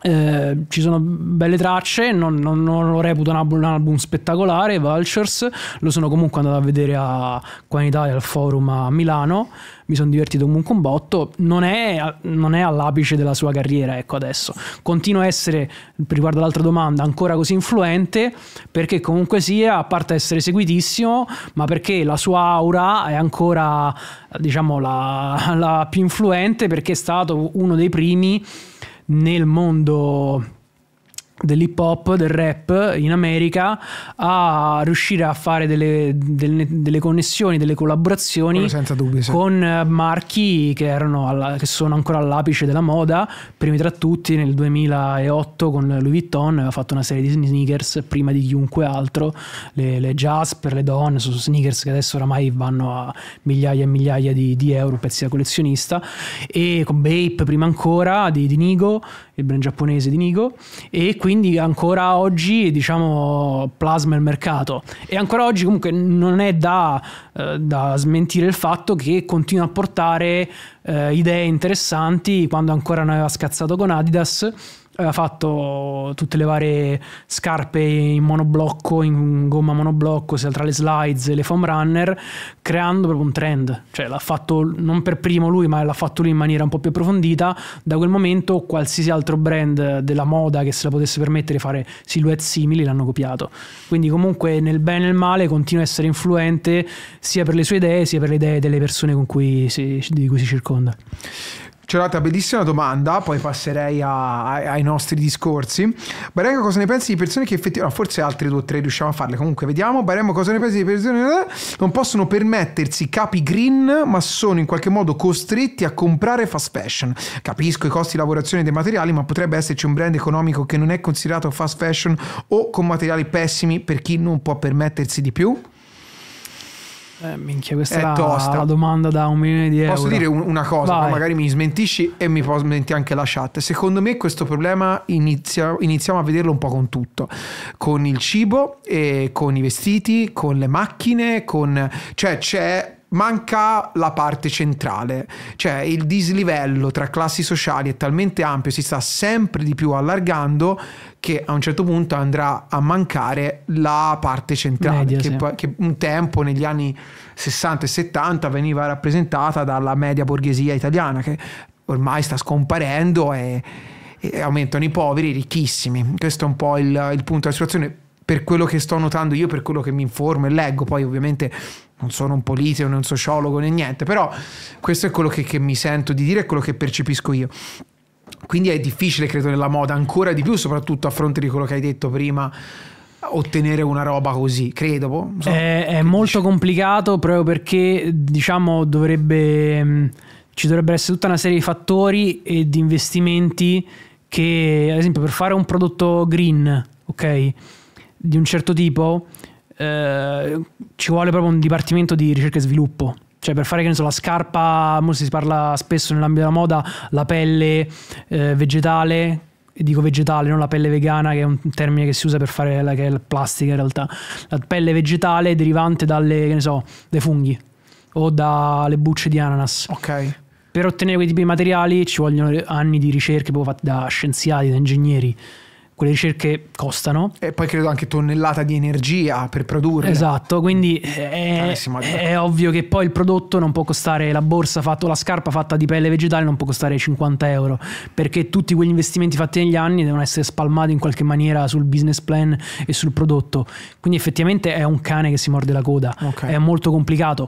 eh, ci sono belle tracce, non, non, non lo reputo un album, un album, spettacolare, Vultures, lo sono comunque andato a vedere a, qua in Italia al forum a Milano, mi sono divertito comunque un botto, non è, non è, all'apice della sua carriera, ecco adesso, continua a essere, riguardo all'altra domanda, ancora così influente, perché comunque sia, a parte essere seguitissimo, ma perché la sua aura è ancora, diciamo, la, la più influente, perché è stato uno dei primi nel mondo dell'hip hop, del rap in America a riuscire a fare delle, delle, delle connessioni, delle collaborazioni dubbio, sì. con eh, marchi che, alla, che, sono ancora all'apice della moda, primi tra tutti nel 2008 con Louis Vuitton aveva fatto una serie di sneakers prima di chiunque altro, le, le jazz per le Don, sono sneakers che adesso oramai vanno a migliaia e migliaia di, di euro, pezzi da collezionista e con Bape prima ancora di, di Nigo il brand giapponese di Nigo, e quindi ancora oggi diciamo plasma il mercato. E ancora oggi comunque non è da, eh, da smentire il fatto che continua a portare eh, idee interessanti quando ancora non aveva scazzato con Adidas aveva fatto tutte le varie scarpe in monoblocco, in gomma monoblocco, sia tra le slides e le foam runner, creando proprio un trend. Cioè l'ha fatto non per primo lui, ma l'ha fatto lui in maniera un po' più approfondita. Da quel momento qualsiasi altro brand della moda che se la potesse permettere di fare silhouette simili l'hanno copiato. Quindi comunque nel bene e nel male continua a essere influente sia per le sue idee sia per le idee delle persone cui si, di cui si circonda. C'è un'altra bellissima domanda, poi passerei a, ai nostri discorsi. Baremmo, cosa ne pensi di persone che effettivamente, no, forse altre due o tre riusciamo a farle, comunque vediamo. Baremmo, cosa ne pensi di persone che non possono permettersi capi green, ma sono in qualche modo costretti a comprare fast fashion. Capisco i costi di lavorazione dei materiali, ma potrebbe esserci un brand economico che non è considerato fast fashion o con materiali pessimi per chi non può permettersi di più? Eh, minchia, questa è tosta. la domanda da un milione di euro. Posso dire una cosa, Vai. magari mi smentisci e mi smenti anche la chat. Secondo me questo problema inizia, iniziamo a vederlo un po' con tutto, con il cibo, con i vestiti, con le macchine, con... cioè c'è manca la parte centrale, cioè il dislivello tra classi sociali è talmente ampio, si sta sempre di più allargando che a un certo punto andrà a mancare la parte centrale, media, che, sì. che, un tempo negli anni 60 e 70 veniva rappresentata dalla media borghesia italiana che ormai sta scomparendo e, e aumentano i poveri, e i ricchissimi. Questo è un po' il, il punto della situazione per quello che sto notando io, per quello che mi informo e leggo, poi ovviamente non sono un politico, né un sociologo, né niente, però questo è quello che, che mi sento di dire, e quello che percepisco io. Quindi è difficile, credo, nella moda, ancora di più, soprattutto a fronte di quello che hai detto prima, ottenere una roba così, credo. Boh, so, è, è molto dici? complicato proprio perché, diciamo, dovrebbe, mm, ci dovrebbe essere tutta una serie di fattori e di investimenti che, ad esempio, per fare un prodotto green, ok, di un certo tipo, eh, ci vuole proprio un dipartimento di ricerca e sviluppo. Cioè, per fare che ne so, la scarpa, si parla spesso nell'ambito della moda, la pelle eh, vegetale, dico vegetale, non la pelle vegana, che è un termine che si usa per fare la, che è la plastica in realtà. La pelle vegetale derivante dalle, che ne so, dai funghi o dalle bucce di ananas. Ok. Per ottenere quei tipi di materiali ci vogliono anni di ricerche proprio fatte da scienziati, da ingegneri quelle ricerche costano. E poi credo anche tonnellata di energia per produrre. Esatto, quindi è, è, ovvio che poi il prodotto non può costare, la borsa fatta, la scarpa fatta di pelle vegetale non può costare 50 euro, perché tutti quegli investimenti fatti negli anni devono essere spalmati in qualche maniera sul business plan e sul prodotto. Quindi effettivamente è un cane che si morde la coda, okay. è molto complicato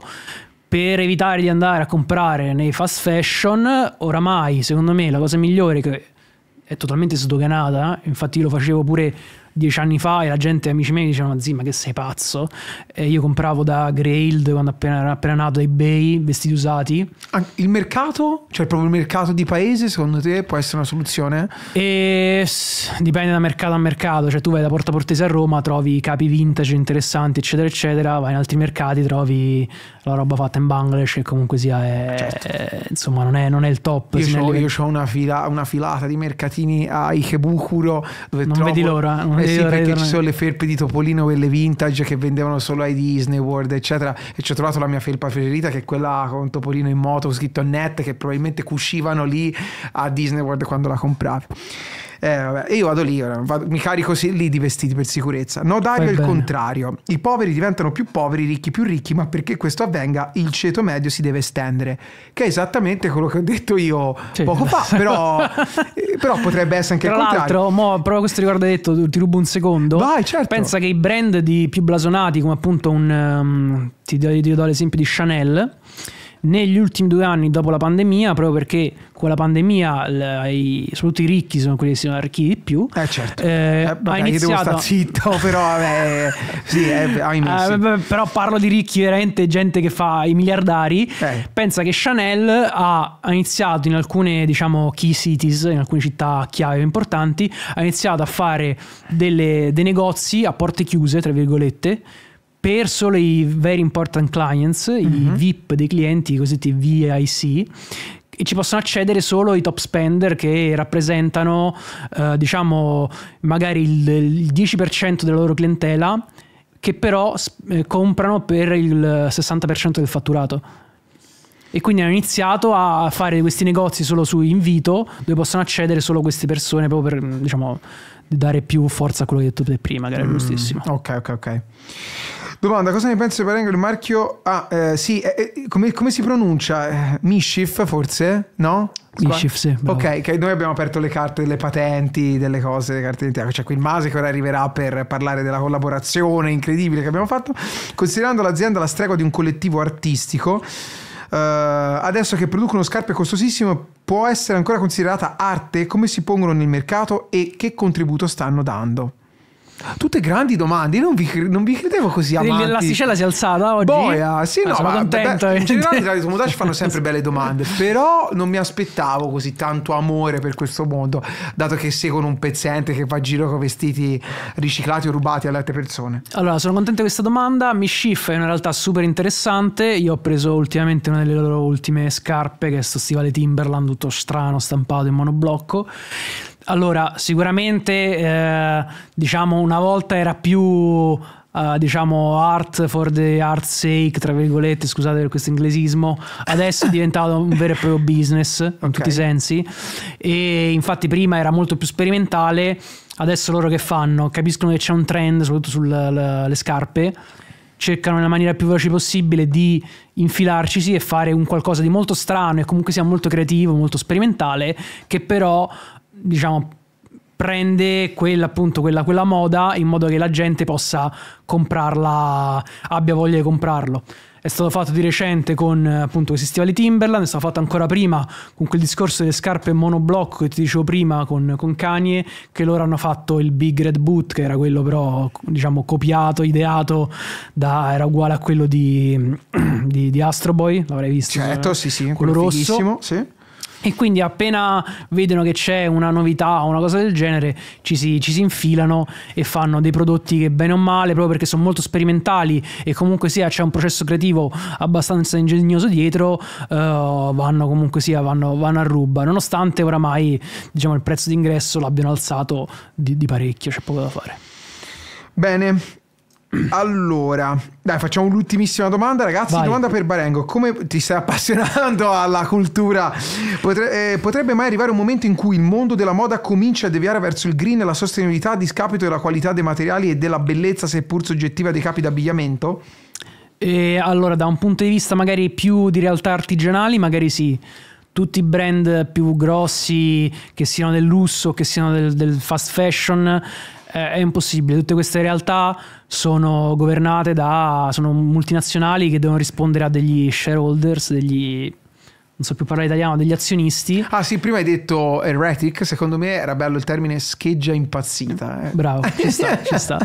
per evitare di andare a comprare nei fast fashion, oramai secondo me la cosa migliore che è totalmente sdoganata, infatti io lo facevo pure dieci anni fa e la gente, amici miei, dicevano zì ma che sei pazzo e io compravo da Grailed quando appena, era appena nato eBay vestiti usati ah, il mercato? cioè proprio il mercato di paese secondo te può essere una soluzione? E, dipende da mercato a mercato cioè tu vai da Porta Portese a Roma trovi capi vintage interessanti eccetera eccetera vai in altri mercati trovi la roba fatta in Bangladesh che comunque sia è, eh, certo. è, insomma non è, non è, il top io ho, io ho una, fila, una, filata di mercatini a Ikebukuro dove non trovo... vedi l'ora non eh sì, perché ci sono le felpe di Topolino, quelle vintage che vendevano solo ai Disney World, eccetera. E ci ho trovato la mia felpa preferita, che è quella con Topolino in moto scritto net, che probabilmente cuscivano lì a Disney World quando la compravi. Eh, vabbè, io vado lì, vado, mi carico lì di vestiti per sicurezza. No, Dario è il contrario. I poveri diventano più poveri, i ricchi più ricchi, ma perché questo avvenga il ceto medio si deve estendere, che è esattamente quello che ho detto io cioè, poco fa, però, eh, però, potrebbe essere anche Tra il contrario. Tra l'altro, proprio questo riguardo hai detto, ti rubo un secondo. Vai, certo. Pensa che i brand più blasonati, come appunto un... Um, ti do, ti do l'esempio di Chanel, negli ultimi due anni dopo la pandemia, proprio perché con la pandemia i, soprattutto i ricchi sono quelli che si sono arricchiti di più. Eh certo, eh, eh, vabbè, iniziato... io devo stare zitto, però vabbè, sì, eh, eh ahimè, sì. però parlo di ricchi veramente, gente che fa i miliardari. Eh. Pensa che Chanel ha iniziato in alcune diciamo key cities, in alcune città chiave importanti, ha iniziato a fare delle, dei negozi a porte chiuse, tra virgolette perso i very important clients, mm-hmm. i mhm. VIP dei clienti, i cosiddetti VIC, e ci possono accedere solo i top spender che rappresentano, eh, diciamo, magari il, il 10% della loro clientela, che però eh, comprano per il 60% del fatturato. E quindi hanno iniziato a fare questi negozi solo su invito, dove possono accedere solo queste persone, proprio per, diciamo, dare più forza a quello che hai detto prima, che era mm, giustissimo. Ok, ok, ok. Domanda, cosa ne pensi di Parengo? Il marchio... Ah, eh, sì, eh, eh, come, come, si pronuncia? Eh, Mischief, forse? No? Mischief, sì. Bravo. Ok, che noi abbiamo aperto le carte delle patenti, delle cose, le carte d'identità. C'è qui il Mase che ora arriverà per parlare della collaborazione incredibile che abbiamo fatto. Considerando l'azienda la stregua di un collettivo artistico, eh, adesso che producono scarpe costosissime, può essere ancora considerata arte? Come si pongono nel mercato e che contributo stanno dando? Tutte grandi domande, non vi, non vi credevo così amanti. L'asticella si è alzata oggi? Boia, sì, ah, no, sono ma, contento. Beh, in generale i Tomodachi fanno sempre belle domande, però non mi aspettavo così tanto amore per questo mondo, dato che sei con un pezzente che va giro con vestiti riciclati o rubati alle altre persone. Allora, sono contento di questa domanda, Mi Shift è una realtà super interessante, io ho preso ultimamente una delle loro ultime scarpe, che è sto stivale Timberland tutto strano, stampato in monoblocco allora, sicuramente eh, diciamo una volta era più Uh, diciamo art for the art's sake, tra virgolette, scusate per questo inglesismo, adesso è diventato un vero e proprio business in okay. tutti i sensi e infatti prima era molto più sperimentale, adesso loro che fanno? Capiscono che c'è un trend soprattutto sulle scarpe cercano nella maniera più veloce possibile di infilarcisi e fare un qualcosa di molto strano e comunque sia molto creativo, molto sperimentale, che però diciamo, prende quella, appunto, quella, quella moda in modo che la gente possa comprarla, abbia voglia di comprarlo è stato fatto di recente con appunto questi stivali Timberland, è stato fatto ancora prima con quel discorso delle scarpe monoblocco che ti dicevo prima con, con Kanye, che loro hanno fatto il Big Red Boot, che era quello però diciamo copiato, ideato, da, era uguale a quello di, di, di Astro Boy, l'avrei visto. Certo, sì, sì, eh, quello, quello rosso. Sì. E quindi appena vedono che c'è una novità o una cosa del genere, ci si, ci si, infilano e fanno dei prodotti che bene o male, proprio perché sono molto sperimentali e comunque sia c'è un processo creativo abbastanza ingegnoso dietro, uh, vanno comunque sia, vanno, vanno, a ruba, nonostante oramai diciamo, il prezzo d'ingresso l'abbiano alzato di, di parecchio, c'è poco da fare. Bene, allora, dai, facciamo l'ultimissima domanda, ragazzi. Vai. Domanda per Barengo: come ti stai appassionando alla cultura? Potre- eh, potrebbe mai arrivare un momento in cui il mondo della moda comincia a deviare verso il green e la sostenibilità a discapito della qualità dei materiali e della bellezza, seppur soggettiva, dei capi d'abbigliamento? E allora, da un punto di vista magari più di realtà artigianali, magari sì tutti i brand più grossi, che siano del lusso, che siano del, del fast fashion, eh, è impossibile. Tutte queste realtà sono governate da sono multinazionali che devono rispondere a degli shareholders, degli non so più parlare italiano, degli azionisti. Ah sì, prima hai detto erratic, secondo me era bello il termine scheggia impazzita. Eh. Bravo, ci sta, ci sta.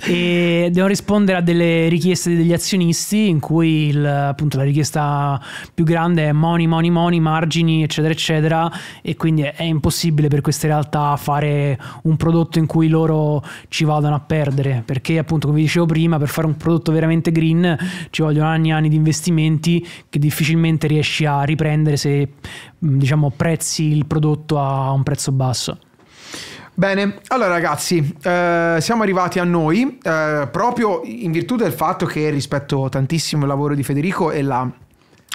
E devo rispondere a delle richieste degli azionisti, in cui il, appunto la richiesta più grande è money, money, money, margini, eccetera, eccetera, e quindi è impossibile per queste realtà fare un prodotto in cui loro ci vadano a perdere, perché appunto come vi dicevo prima, per fare un prodotto veramente green ci vogliono anni e anni di investimenti che difficilmente riesci a riprendere prendere se mm, diciamo, prezzi il prodotto a un prezzo basso. Bene, allora ragazzi, eh, siamo arrivati a noi eh, proprio in virtù del fatto che rispetto tantissimo il lavoro di Federico e la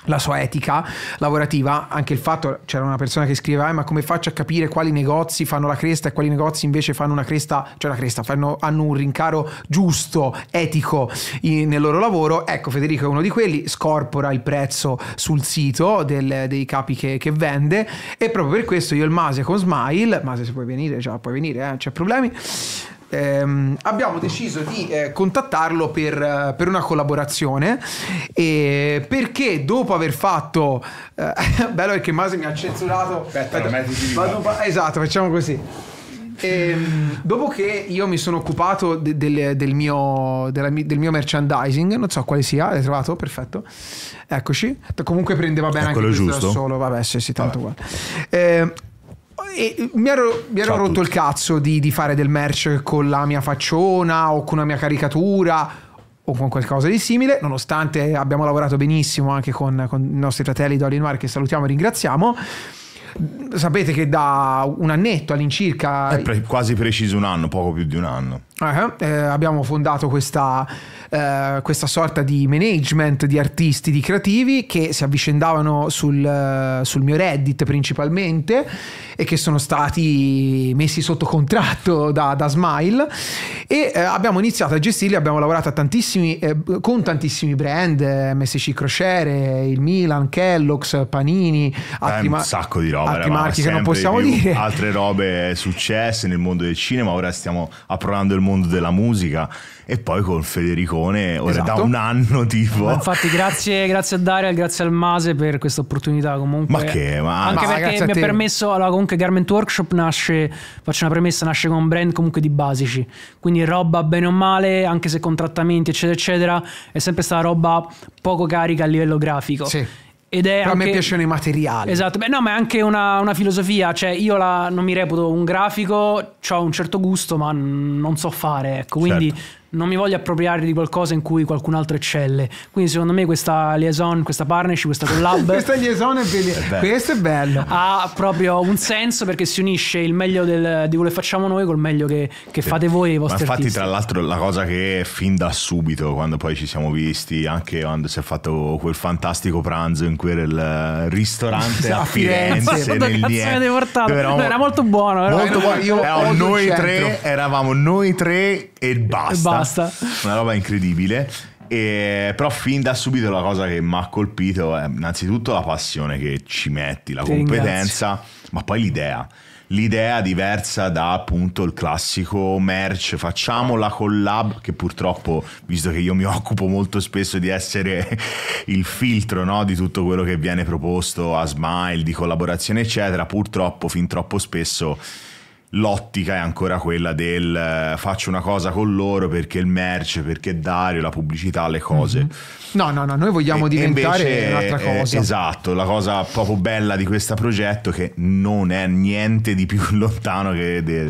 la sua etica lavorativa, anche il fatto, c'era una persona che scriveva, eh, ma come faccio a capire quali negozi fanno la cresta e quali negozi invece fanno una cresta, cioè la cresta, fanno, hanno un rincaro giusto, etico in, nel loro lavoro. Ecco, Federico è uno di quelli, scorpora il prezzo sul sito del, dei capi che, che, vende e proprio per questo io il Mase con Smile, Mase se puoi venire, già cioè, puoi venire, eh, non c'è problemi ehm, abbiamo deciso di eh, contattarlo per, eh, per, una collaborazione e perché dopo aver fatto... Eh, bello perché Masi mi ha censurato... Aspetta, Aspetta vado, esatto, facciamo così. E, ehm, dopo che io mi sono occupato de, de, del, mio, della, del, mio, merchandising, non so quale sia, l'hai trovato? Perfetto. Eccoci. Comunque prendeva bene Eccolo anche questo giusto. da solo. Vabbè, sì, sì, tanto uguale. Eh, e mi ero, mi ero rotto il cazzo di, di, fare del merch con la mia facciona o con una mia caricatura o con qualcosa di simile, nonostante abbiamo lavorato benissimo anche con, con i nostri fratelli Dolly Noir che salutiamo e ringraziamo sapete che da un annetto all'incirca... È pre- quasi preciso un anno, poco più di un anno. Uh-huh. Eh, abbiamo fondato questa, eh, questa, sorta di management di artisti, di creativi che si avvicendavano sul, eh, sul, mio Reddit principalmente e che sono stati messi sotto contratto da, da Smile e eh, abbiamo iniziato a gestirli, abbiamo lavorato tantissimi, eh, con tantissimi brand, MSC Crociere, il Milan, Kellogg's, Panini, altri, un sacco di roba roba. Altri marchi che non possiamo dire. Altre robe successe nel mondo del cinema, ora stiamo approvando il mondo della musica e poi con Federicone ora esatto. da un anno tipo. Ma infatti grazie, grazie a Daria, grazie al Mase per questa opportunità comunque. Ma che? Ma... Anche ma perché mi ha permesso, allora comunque Garment Workshop nasce, faccio una premessa, nasce con un brand comunque di basici, quindi roba bene o male, anche se con trattamenti eccetera eccetera, è sempre stata roba poco carica a livello grafico. Sì ed è Però anche... a me piacciono i materiali. Esatto, Beh, no, ma è anche una, una filosofia. Cioè, io la, non mi reputo un grafico, ho un certo gusto, ma non so fare. Ecco, certo. quindi non mi voglio appropriare di qualcosa in cui qualcun altro eccelle. Quindi, secondo me, questa liaison, questa partnership, questa collab. questa liaison è bellissima. Questo è bello. Ha proprio un senso perché si unisce il meglio del, di quello che facciamo noi col meglio che, che sì. fate voi e i vostri Ma infatti, artisti. tra l'altro, la cosa che fin da subito, quando poi ci siamo visti, anche quando si è fatto quel fantastico pranzo in quel il ristorante sì, a Firenze, Firenze nel Niente, era molto buono. Era molto buono. Io, io, noi tre eravamo noi tre e basta. E basta. Una roba incredibile. E, però fin da subito la cosa che mi ha colpito è innanzitutto la passione che ci metti, la Ti competenza, ringrazio. ma poi l'idea. L'idea diversa da appunto il classico merch, facciamo la collab, che purtroppo, visto che io mi occupo molto spesso di essere il filtro no, di tutto quello che viene proposto a Smile, di collaborazione eccetera, purtroppo fin troppo spesso l'ottica è ancora quella del eh, faccio una cosa con loro perché il merce, perché Dario, la pubblicità, le cose. Mm-hmm. No, no, no, noi vogliamo e, diventare invece, un'altra eh, cosa. esatto, la cosa proprio bella di questo progetto che non è niente di più lontano che de,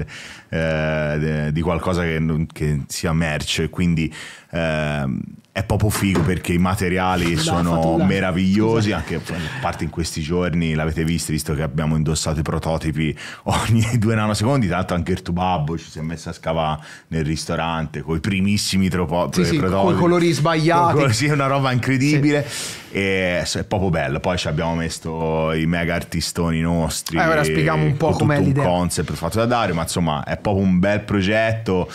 eh, de, di qualcosa che, che sia merce, quindi... Eh, è proprio figo perché i materiali la sono meravigliosi, anche a parte in questi giorni l'avete visto, visto che abbiamo indossato i prototipi ogni due nanosecondi, tanto anche il tubabbo ci si è messo a scavare nel ristorante con i primissimi tropo- sì, sì, prototipi. Con i colori sbagliati. Con, sì, è una roba incredibile. Sì. E è proprio bello. Poi ci abbiamo messo i mega artistoni nostri. Eh, ora spieghiamo un po' com'è l'idea. un concept fatto da Dario, ma insomma è proprio un bel progetto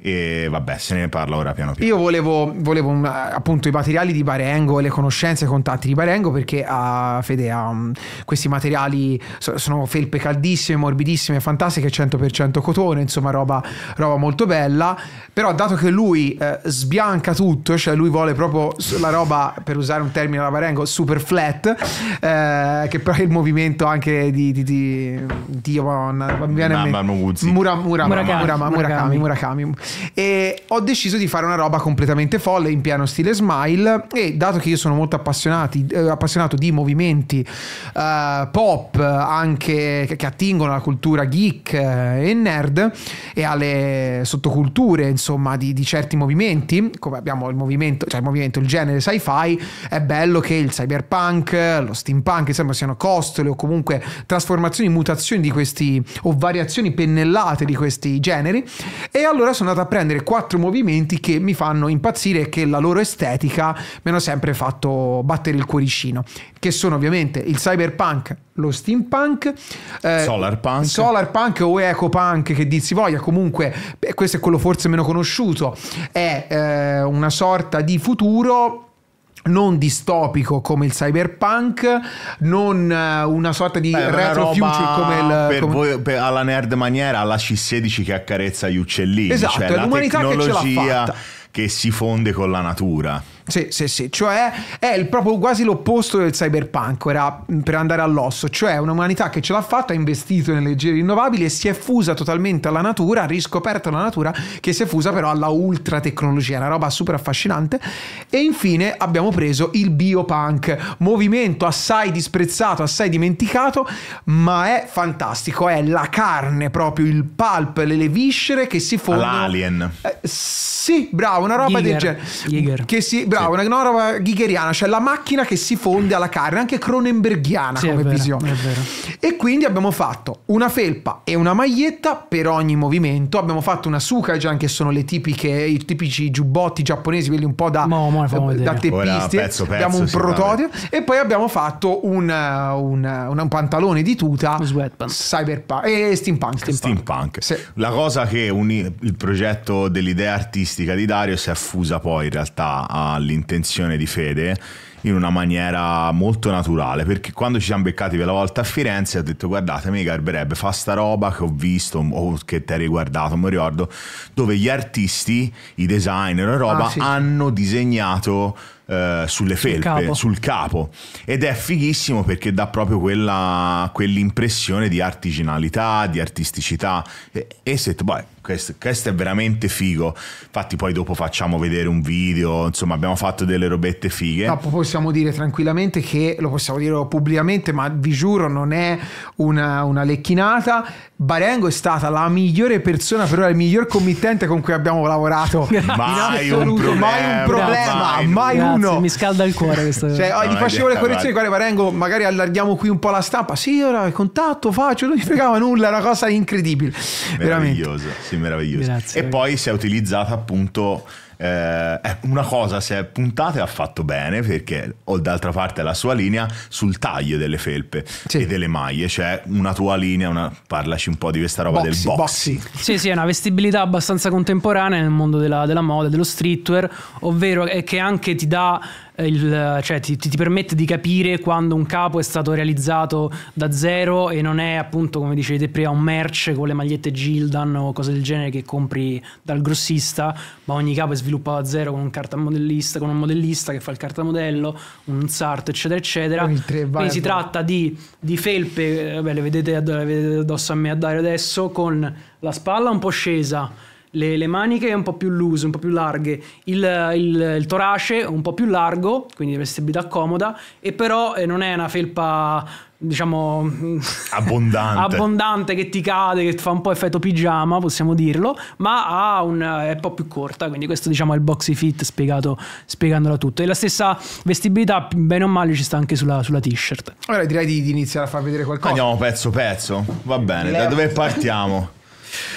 e vabbè se ne parla ora piano piano. Io volevo, volevo una, appunto i materiali di Barengo, le conoscenze e i contatti di Barengo perché a ah, Fede ha ah, mm, questi materiali, so, sono felpe caldissime, morbidissime, fantastiche, 100% cotone, insomma roba, roba molto bella, però dato che lui eh, sbianca tutto, cioè lui vuole proprio la roba, per usare un termine da Barengo, super flat, eh, che però è il movimento anche di... di, di, di, di mi viene Murakami. Murakami. Murakami e ho deciso di fare una roba completamente folle in piano stile smile e dato che io sono molto eh, appassionato di movimenti eh, pop anche che, che attingono alla cultura geek eh, e nerd e alle sottoculture insomma di, di certi movimenti come abbiamo il movimento cioè il movimento il genere sci-fi è bello che il cyberpunk lo steampunk insomma siano costole o comunque trasformazioni mutazioni di questi o variazioni pennellate di questi generi e allora sono andato a prendere quattro movimenti che mi fanno impazzire e che la loro estetica mi hanno sempre fatto battere il cuoricino, che sono ovviamente il cyberpunk, lo steampunk, eh, solar punk o eco punk che dir si voglia, comunque questo è quello forse meno conosciuto, è eh, una sorta di futuro non distopico come il cyberpunk, non eh, una sorta di Beh, retro future come il... Per come... Voi, per, alla nerd maniera, alla C16 che accarezza gli uccellini. Esatto, cioè, è l'umanità tecnologia che, che si fonde con la natura. Sì, sì, sì, cioè è proprio quasi l'opposto del cyberpunk, era mm, per andare all'osso, cioè un'umanità che ce l'ha fatta, ha investito nelle energie rinnovabili e si è fusa totalmente alla natura, ha riscoperto la natura che si è fusa però alla ultra tecnologia, una roba super affascinante. E infine abbiamo preso il biopunk, movimento assai disprezzato, assai dimenticato, ma è fantastico, è la carne proprio, il pulp, le, le viscere che si fondono. L'alien. Eh, sì, bravo, una roba Jäger. del genere. Jäger. Che si... Bra- bravo, una roba ghigheriana, cioè la macchina che si fonde alla carne, anche cronenberghiana sì, come vero, visione. E quindi abbiamo fatto una felpa e una maglietta per ogni movimento, abbiamo fatto una sukajan che sono le tipiche, i tipici giubbotti giapponesi, quelli un po' da, mo, mo eh, da teppisti, pezzo, pezzo, abbiamo un prototipo e poi abbiamo fatto un, eh, un, un, eh, un pantalone di tuta cyberpunk e steampunk. Steampunk. steampunk. Sì. La cosa che uni, il progetto dell'idea artistica di Dario si è affusa poi in realtà alle l'intenzione di Fede in una maniera molto naturale perché quando ci siamo beccati per la volta a Firenze ha detto guardate mi garberebbe fa sta roba che ho visto o che ti hai riguardato non mi ricordo dove gli artisti i designer la roba ah, sì. hanno disegnato eh, sulle felpe, capo. sul capo. ed è fighissimo perché dà proprio quella, quell'impressione di artigianalità, di artisticità e, e se, beh, questo, questo, è veramente figo. Infatti, poi dopo facciamo vedere un video. Insomma, abbiamo fatto delle robette fighe. Dopo possiamo dire tranquillamente che lo possiamo dire pubblicamente, ma vi giuro, non è una, una lecchinata. Barengo è stata la migliore persona, per ora il miglior committente con cui abbiamo lavorato. mai, un problema, mai un problema, mai, mai grazie, uno. Mi scalda il cuore questo. cioè, no, oh, gli facevo le correzioni, guarda Barengo, magari allarghiamo qui un po' la stampa. Sì, ora il contatto, faccio, non gli fregava nulla, è una cosa incredibile. Veramente. Sì, più meravigliosa. Grazie, e ragazzi. poi si è utilizzata appunto eh, una cosa si è puntata e ha fatto bene perché ho d'altra parte la sua linea sul taglio delle felpe sì. e delle maglie cioè una tua linea una... parlaci un po' di questa roba boxy, del box. boxy sì sì è una vestibilità abbastanza contemporanea nel mondo della, della moda dello streetwear ovvero è che anche ti dà eh, il, cioè, ti, ti, permette di capire quando un capo è stato realizzato da zero e non è appunto come dicevi prima un merch con le magliette Gildan o cose del genere che compri dal grossista ma ogni capo è sviluppato da zero con un cartamodellista con un modellista che fa il cartamodello un sarto eccetera eccetera quindi si tratta di, di felpe eh, vabbè, le, vedete, le vedete addosso a me a Dario adesso con la spalla un po' scesa le, le, maniche un po' più loose, un po' più larghe, il, il, il torace un po' più largo, quindi deve essere da comoda, e però eh, non è una felpa diciamo abbondante. abbondante che ti cade che fa un po' effetto pigiama possiamo dirlo ma un, è un po' più corta quindi questo diciamo è il boxy fit spiegato, spiegandola tutto e la stessa vestibilità bene o male ci sta anche sulla, sulla t-shirt allora direi di, di, iniziare a far vedere qualcosa andiamo pezzo pezzo va bene Leo. da dove partiamo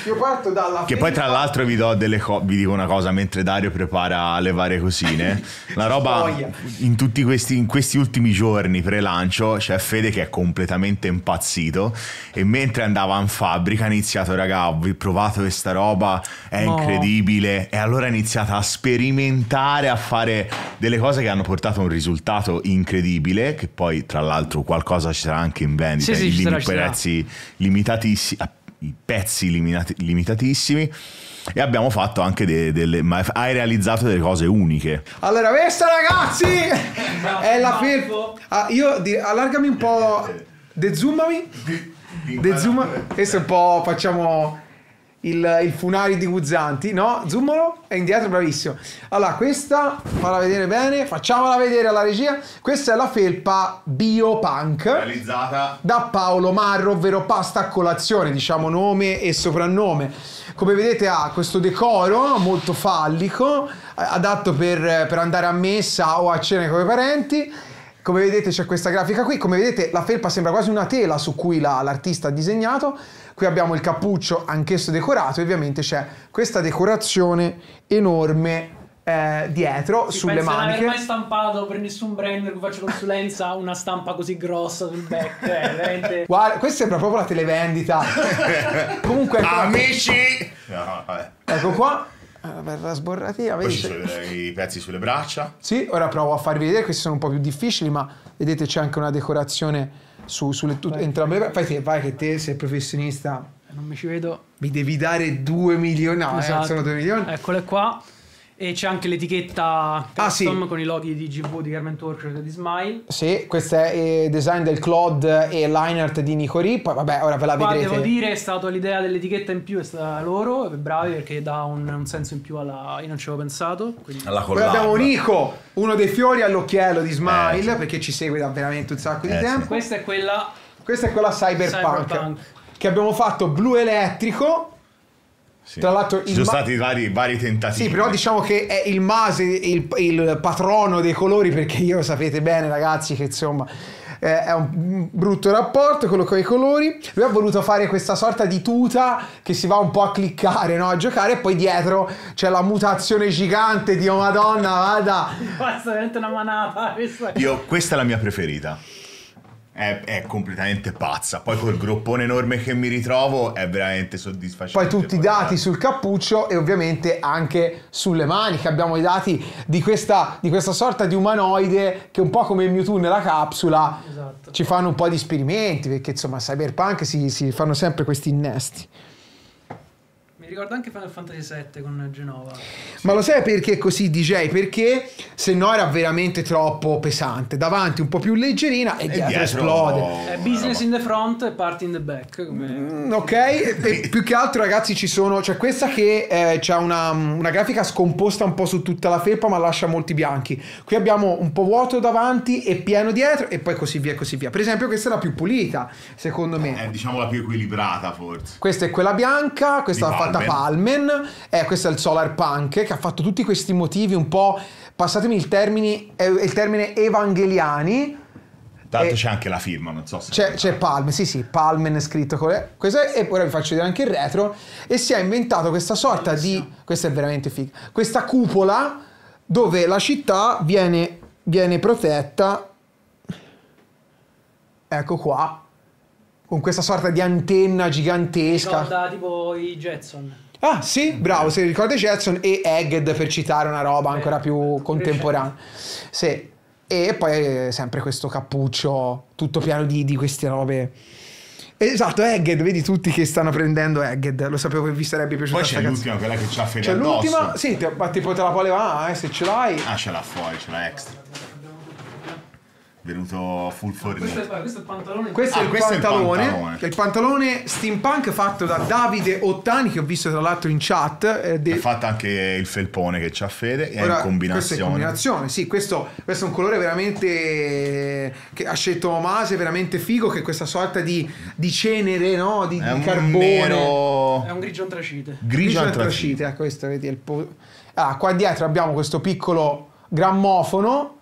io parto dalla. Che poi, tra l'altro, vi, co- vi dico una cosa: mentre Dario prepara le varie cosine, la roba in tutti questi, in questi ultimi giorni pre-lancio c'è Fede che è completamente impazzito. E mentre andava in fabbrica, ha iniziato, raga, ho provato questa roba, è no. incredibile. E allora ha iniziato a sperimentare, a fare delle cose che hanno portato a un risultato incredibile. Che poi, tra l'altro, qualcosa ci sarà anche in vendita. Sì, sì, eh, i prezzi limitatissimi pezzi limitati, limitatissimi e abbiamo fatto anche delle, delle ma hai realizzato delle cose uniche allora questa ragazzi eh, è la firma ah, io di, allargami un po' eh, eh, dezoomami zoom questo è un po' facciamo il, il Funari di Guzzanti, no? Zumolo è indietro, bravissimo. Allora, questa, farla vedere bene, facciamola vedere alla regia. Questa è la felpa biopunk. Realizzata. Da Paolo Marro, ovvero pasta a colazione, diciamo nome e soprannome. Come vedete ha questo decoro molto fallico, adatto per, per andare a messa o a cena con i parenti come vedete c'è questa grafica qui, come vedete la felpa sembra quasi una tela su cui l'artista ha disegnato, qui abbiamo il cappuccio anch'esso decorato e ovviamente c'è questa decorazione enorme eh, dietro si sulle maniche. Non ho mai stampato per nessun brand che faccio consulenza una stampa così grossa sul back. Eh, Guarda, questa sembra proprio la televendita. Comunque, ecco. amici, ecco qua. Per ah, la sborrativa, Poi ci sono i pezzi sulle braccia. Sì, ora provo a farvi vedere, questi sono un po' più difficili, ma vedete c'è anche una decorazione su, sulle tut- entrambe le braccia. Fai te, vai che te sei professionista. Non mi ci vedo. Mi devi dare 2 milioni, no, eh, esatto. eh, sono 2 milioni. Eccole qua. E c'è anche l'etichetta custom ah, sì. con i loghi di GV di Garment Torture e di Smile. Sì, questo è il eh, design del Claude e lineart di Nico Rip. vabbè, ora ve la Qua vedrete. devo dire, è stata l'idea dell'etichetta in più, è stata loro, bravi perché dà un, un senso in più alla... Io non ci avevo pensato. Quindi... Alla collab. Poi abbiamo Nico, uno dei fiori all'occhiello di Smile, eh, perché ci segue da veramente un sacco eh, di tempo. Sì. Questa è quella... Questa è quella cyberpunk, cyberpunk. Che abbiamo fatto blu elettrico sì. Tra l'altro ci sono ma- stati vari, vari, tentativi. Sì, però diciamo che è il Mase il, il patrono dei colori perché io sapete bene ragazzi che insomma eh, è un brutto rapporto quello con i colori. Lui ha voluto fare questa sorta di tuta che si va un po' a cliccare, no? a giocare, e poi dietro c'è la mutazione gigante di Oh Madonna, vada! Questa è veramente una manata. Io, questa è la mia preferita è, è, completamente pazza. Poi col groppone enorme che mi ritrovo è veramente soddisfacente. Poi tutti i dati eh. sul cappuccio e ovviamente anche sulle maniche. Abbiamo i dati di questa, di questa sorta di umanoide che un po' come Mewtwo nella capsula esatto. ci fanno un po' di esperimenti perché insomma cyberpunk si, si fanno sempre questi innesti ricordo anche Final Fantasy VII con Genova. Ma lo sai perché così DJ? Perché se no era veramente troppo pesante. Davanti un po' più leggerina e, e dietro, dietro esplode. È business in the front e party in the back. Come... Mm, ok, e, più che altro ragazzi ci sono... Cioè questa che eh, ha una, una grafica scomposta un po' su tutta la felpa ma lascia molti bianchi. Qui abbiamo un po' vuoto davanti e pieno dietro e poi così via e così via. Per esempio questa è la più pulita secondo me. È diciamo la più equilibrata forse. Questa è quella bianca, questa l'ha fatta Palmen. Eh, questo è il Solar Punk che ha fatto tutti questi motivi un po', passatemi il termine, eh, il termine evangeliani. Tanto c'è anche la firma, non so se... C'è, c'è Palmen, sì sì, Palmen è scritto con le... Questo è, e ora vi faccio vedere anche il retro. E si è inventato questa sorta Bellissimo. di... Questa è veramente figa. Questa cupola dove la città viene, viene protetta... Ecco qua, con questa sorta di antenna gigantesca. Ricorda tipo i Jetson. Ah sì, bravo, se ricorda i Jetson e Egged per citare una roba ancora più contemporanea. Sì. E poi eh, sempre questo cappuccio tutto pieno di, di queste robe. Esatto, Egged, vedi tutti che stanno prendendo Egged, lo sapevo che vi sarebbe piaciuto. Poi c'è l'ultima, quella che c'ha fede C'è l'ultima, sì, te, ma tipo te la puoi levare, eh, se ce l'hai. Ah, ce l'ha fuori, ce l'ha extra venuto full for questo, questo, è il pantalone. Questo, ah, è, il questo pantalone, è, il pantalone, il pantalone. steampunk fatto da Davide Ottani, che ho visto tra l'altro in chat. Eh, de... È fatto anche il felpone che c'ha Fede. E Ora, è in combinazione. Questo è in combinazione, sì. Questo, questo, è un colore veramente. che ha scelto Mase, veramente figo. Che è questa sorta di, di cenere, no? Di, è di carbone. Nero... È un grigio antracite. Grigio, grigio antracite, antracite. Ah, questo vedi. È il po... Ah, qua dietro abbiamo questo piccolo grammofono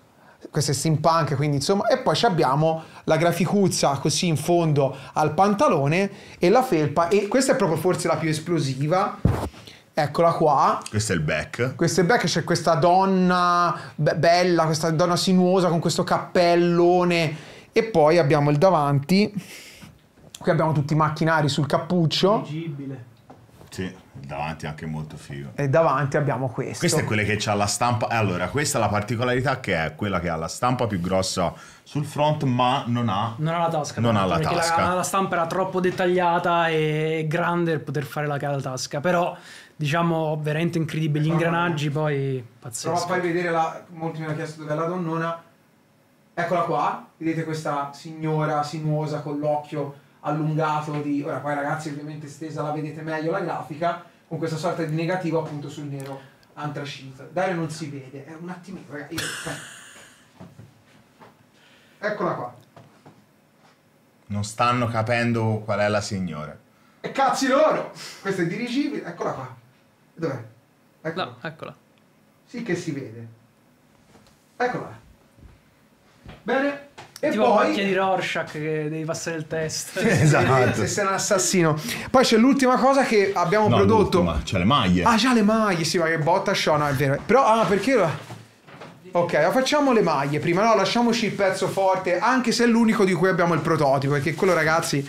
questo è steampunk, quindi insomma, e poi abbiamo la graficuzza così in fondo al pantalone e la felpa, e questa è proprio forse la più esplosiva. Eccola qua. Questo è il back. Questo è il back, c'è questa donna be bella, questa donna sinuosa con questo cappellone. E poi abbiamo il davanti. Qui abbiamo tutti i macchinari sul cappuccio. Dirigibile. Sì, davanti è anche molto figo. E davanti abbiamo questo. Questa è quella che ha la stampa. Allora, questa è la particolarità che è quella che ha la stampa più grossa sul front, ma non ha. Non ha la tasca. Non, ha la tasca. La, la, stampa era troppo dettagliata e grande per poter fare la cara tasca. Però, diciamo, veramente incredibile. Gli ingranaggi poi pazzesco. Prova a vedere la. Molti mi hanno chiesto dove è la donnona. Eccola qua. Vedete questa signora sinuosa con l'occhio allungato di... Ora poi ragazzi ovviamente stesa la vedete meglio la grafica, con questa sorta di negativo appunto sul nero antracito. Dario non si vede, è un attimino, ragazzi. Eh. Eccola qua. Non stanno capendo qual è la signora. E cazzi loro! questa è dirigibile, eccola qua. Dov'è? Eccola. No, eccola. Sì che si vede. Eccola. Bene, e tipo poi... macchia di Rorschach che devi passare il test. Esatto. Se sei un assassino. Poi c'è l'ultima cosa che abbiamo no, prodotto. Ma c'è le maglie. Ah, c'ha le maglie, sì, ma che botta show, no, è vero. Però, ah, perché... Ok, facciamo le maglie prima, no? Lasciamoci il pezzo forte, anche se è l'unico di cui abbiamo il prototipo, perché quello, ragazzi,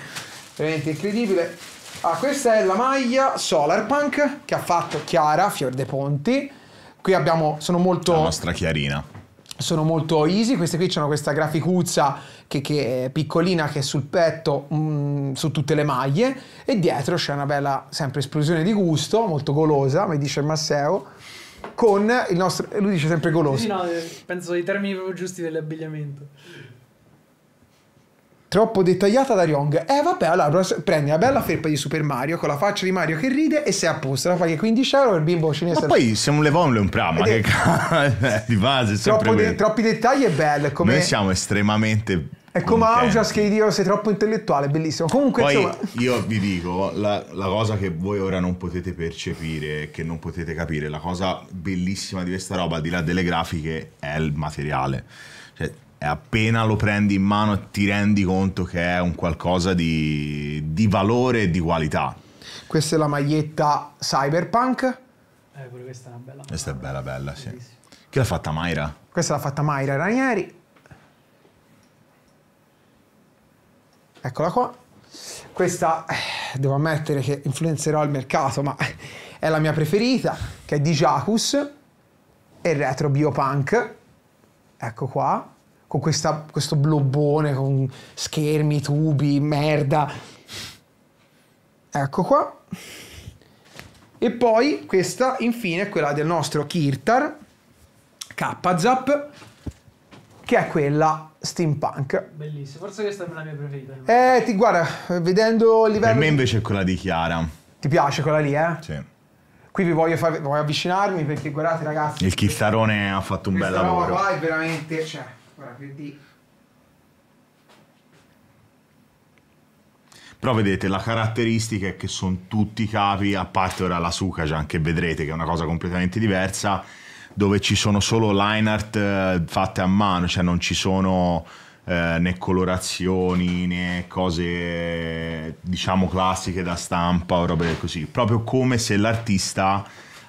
veramente incredibile. Ah, questa è la maglia Solarpunk che ha fatto Chiara Fior de Ponti. Qui abbiamo, sono molto... La nostra Chiarina sono molto easy, queste qui hanno questa graficuzza che, che, è piccolina che è sul petto mh, mm, su tutte le maglie e dietro c'è una bella sempre esplosione di gusto, molto golosa, mi dice Masseo, con il nostro, lui dice sempre goloso. Sì, no, eh, penso i termini proprio giusti dell'abbigliamento troppo dettagliata da Ryong. Eh vabbè, allora prendi una bella felpa di Super Mario con la faccia di Mario che ride e sei a posto. La fai 15 euro il bimbo cinese. Ma poi se un levon un prama, che cazzo, eh, di base troppo de- Troppi dettagli è bello. Come... Noi siamo estremamente... È come Augias che gli dico sei troppo intellettuale, bellissimo. Comunque poi, insomma... Io vi dico, la, la cosa che voi ora non potete percepire, che non potete capire, la cosa bellissima di questa roba, al di là delle grafiche, è il materiale. Cioè, appena lo prendi in mano ti rendi conto che è un qualcosa di, di valore e di qualità. Questa è la maglietta Cyberpunk. Eh, pure questa è una bella. Questa è bella, bella, sì. Che l'ha fatta Mayra? Questa l'ha fatta Mayra Ranieri. Eccola qua. Questa, eh, devo ammettere che influenzerò il mercato, ma è la mia preferita, che è di Jacus e Retro Biopunk. Ecco qua con questa, questo blobbone con schermi, tubi, merda. Ecco qua. E poi questa infine è quella del nostro Kirtar K-Zap che è quella steampunk. Bellissima, forse questa è la mia preferita. Eh. eh, ti guarda, vedendo il livello... Per me invece è quella di Chiara. Ti piace quella lì, eh? Sì. Qui vi voglio, far, voglio avvicinarmi perché guardate ragazzi... Il Chissarone ha fatto un bel lavoro. Roba qua è veramente... Cioè, però vedete, la caratteristica è che sono tutti capi, a parte ora la Sukajan, che vedrete che è una cosa completamente diversa, dove ci sono solo line art eh, fatte a mano, cioè non ci sono... Eh, né colorazioni né cose diciamo classiche da stampa o robe così, proprio come se l'artista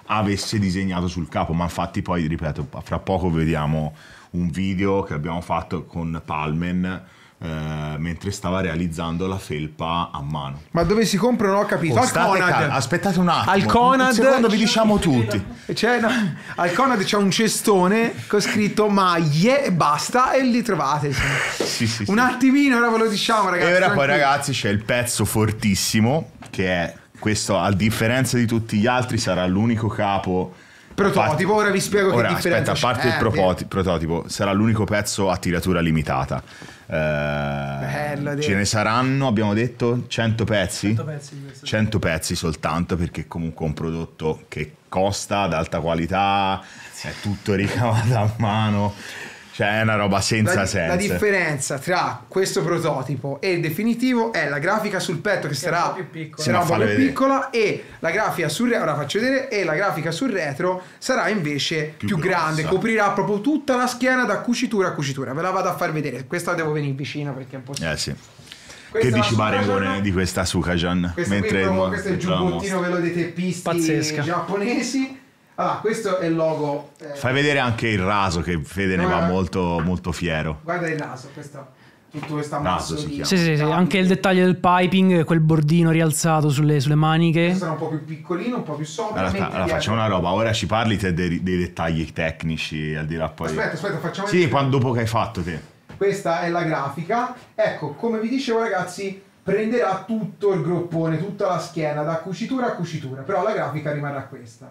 avesse disegnato sul capo, ma infatti poi ripeto, fra poco vediamo un video che abbiamo fatto con Palmen eh, mentre stava realizzando la felpa a mano. Ma dove si comprano? Ho capito. Oh, al Conad. Cal- aspettate un attimo. Al Conad. Secondo vi diciamo tutti. C'è, no, al Conad c'è un cestone con scritto maglie e basta e li trovate. sì, sì, un sì. attimino, ora ve lo diciamo ragazzi. E ora poi ragazzi c'è il pezzo fortissimo che è questo a differenza di tutti gli altri sarà l'unico capo Prototipo, ora vi spiego ora, che differenza aspetta, a parte il eh, propo- prototipo, sarà l'unico pezzo a tiratura limitata. Eh, Bello, ce ne saranno, abbiamo detto, 100 pezzi? 100 pezzi, 100 pezzi soltanto perché comunque è un prodotto che costa, ad alta qualità, è tutto ricavato a mano. Cioè, è una roba senza la, senso. La differenza tra questo prototipo e il definitivo è la grafica sul petto che, che sarà più piccola, sarà un po piccola e la grafica sul retro, ora faccio vedere, e la grafica sul retro sarà invece più, più grande, coprirà proprio tutta la schiena da cucitura a cucitura. Ve la vado a far vedere, questa devo venire vicino perché è un po' Eh sì. Questa che dici Barengone di questa Sukajan? Questo, mentre qui, questo è il giubbottino quello dei teppisti Pazzesca. giapponesi allora, questo è il logo. Eh, Fai vedere anche il raso che Fede ne va molto, molto fiero. Guarda il raso, questo tutto questo ammasso di... sì, sì, sì. anche il eh, dettaglio del piping quel bordino rialzato sulle, sulle maniche questo sarà un po' più piccolino un po' più soft allora, allora facciamo una roba ora ci parli te dei, dei, dettagli tecnici al di là poi aspetta aspetta facciamo sì quando, dopo che hai fatto te questa è la grafica ecco come vi dicevo ragazzi prenderà tutto il groppone tutta la schiena da cucitura a cucitura però la grafica rimarrà questa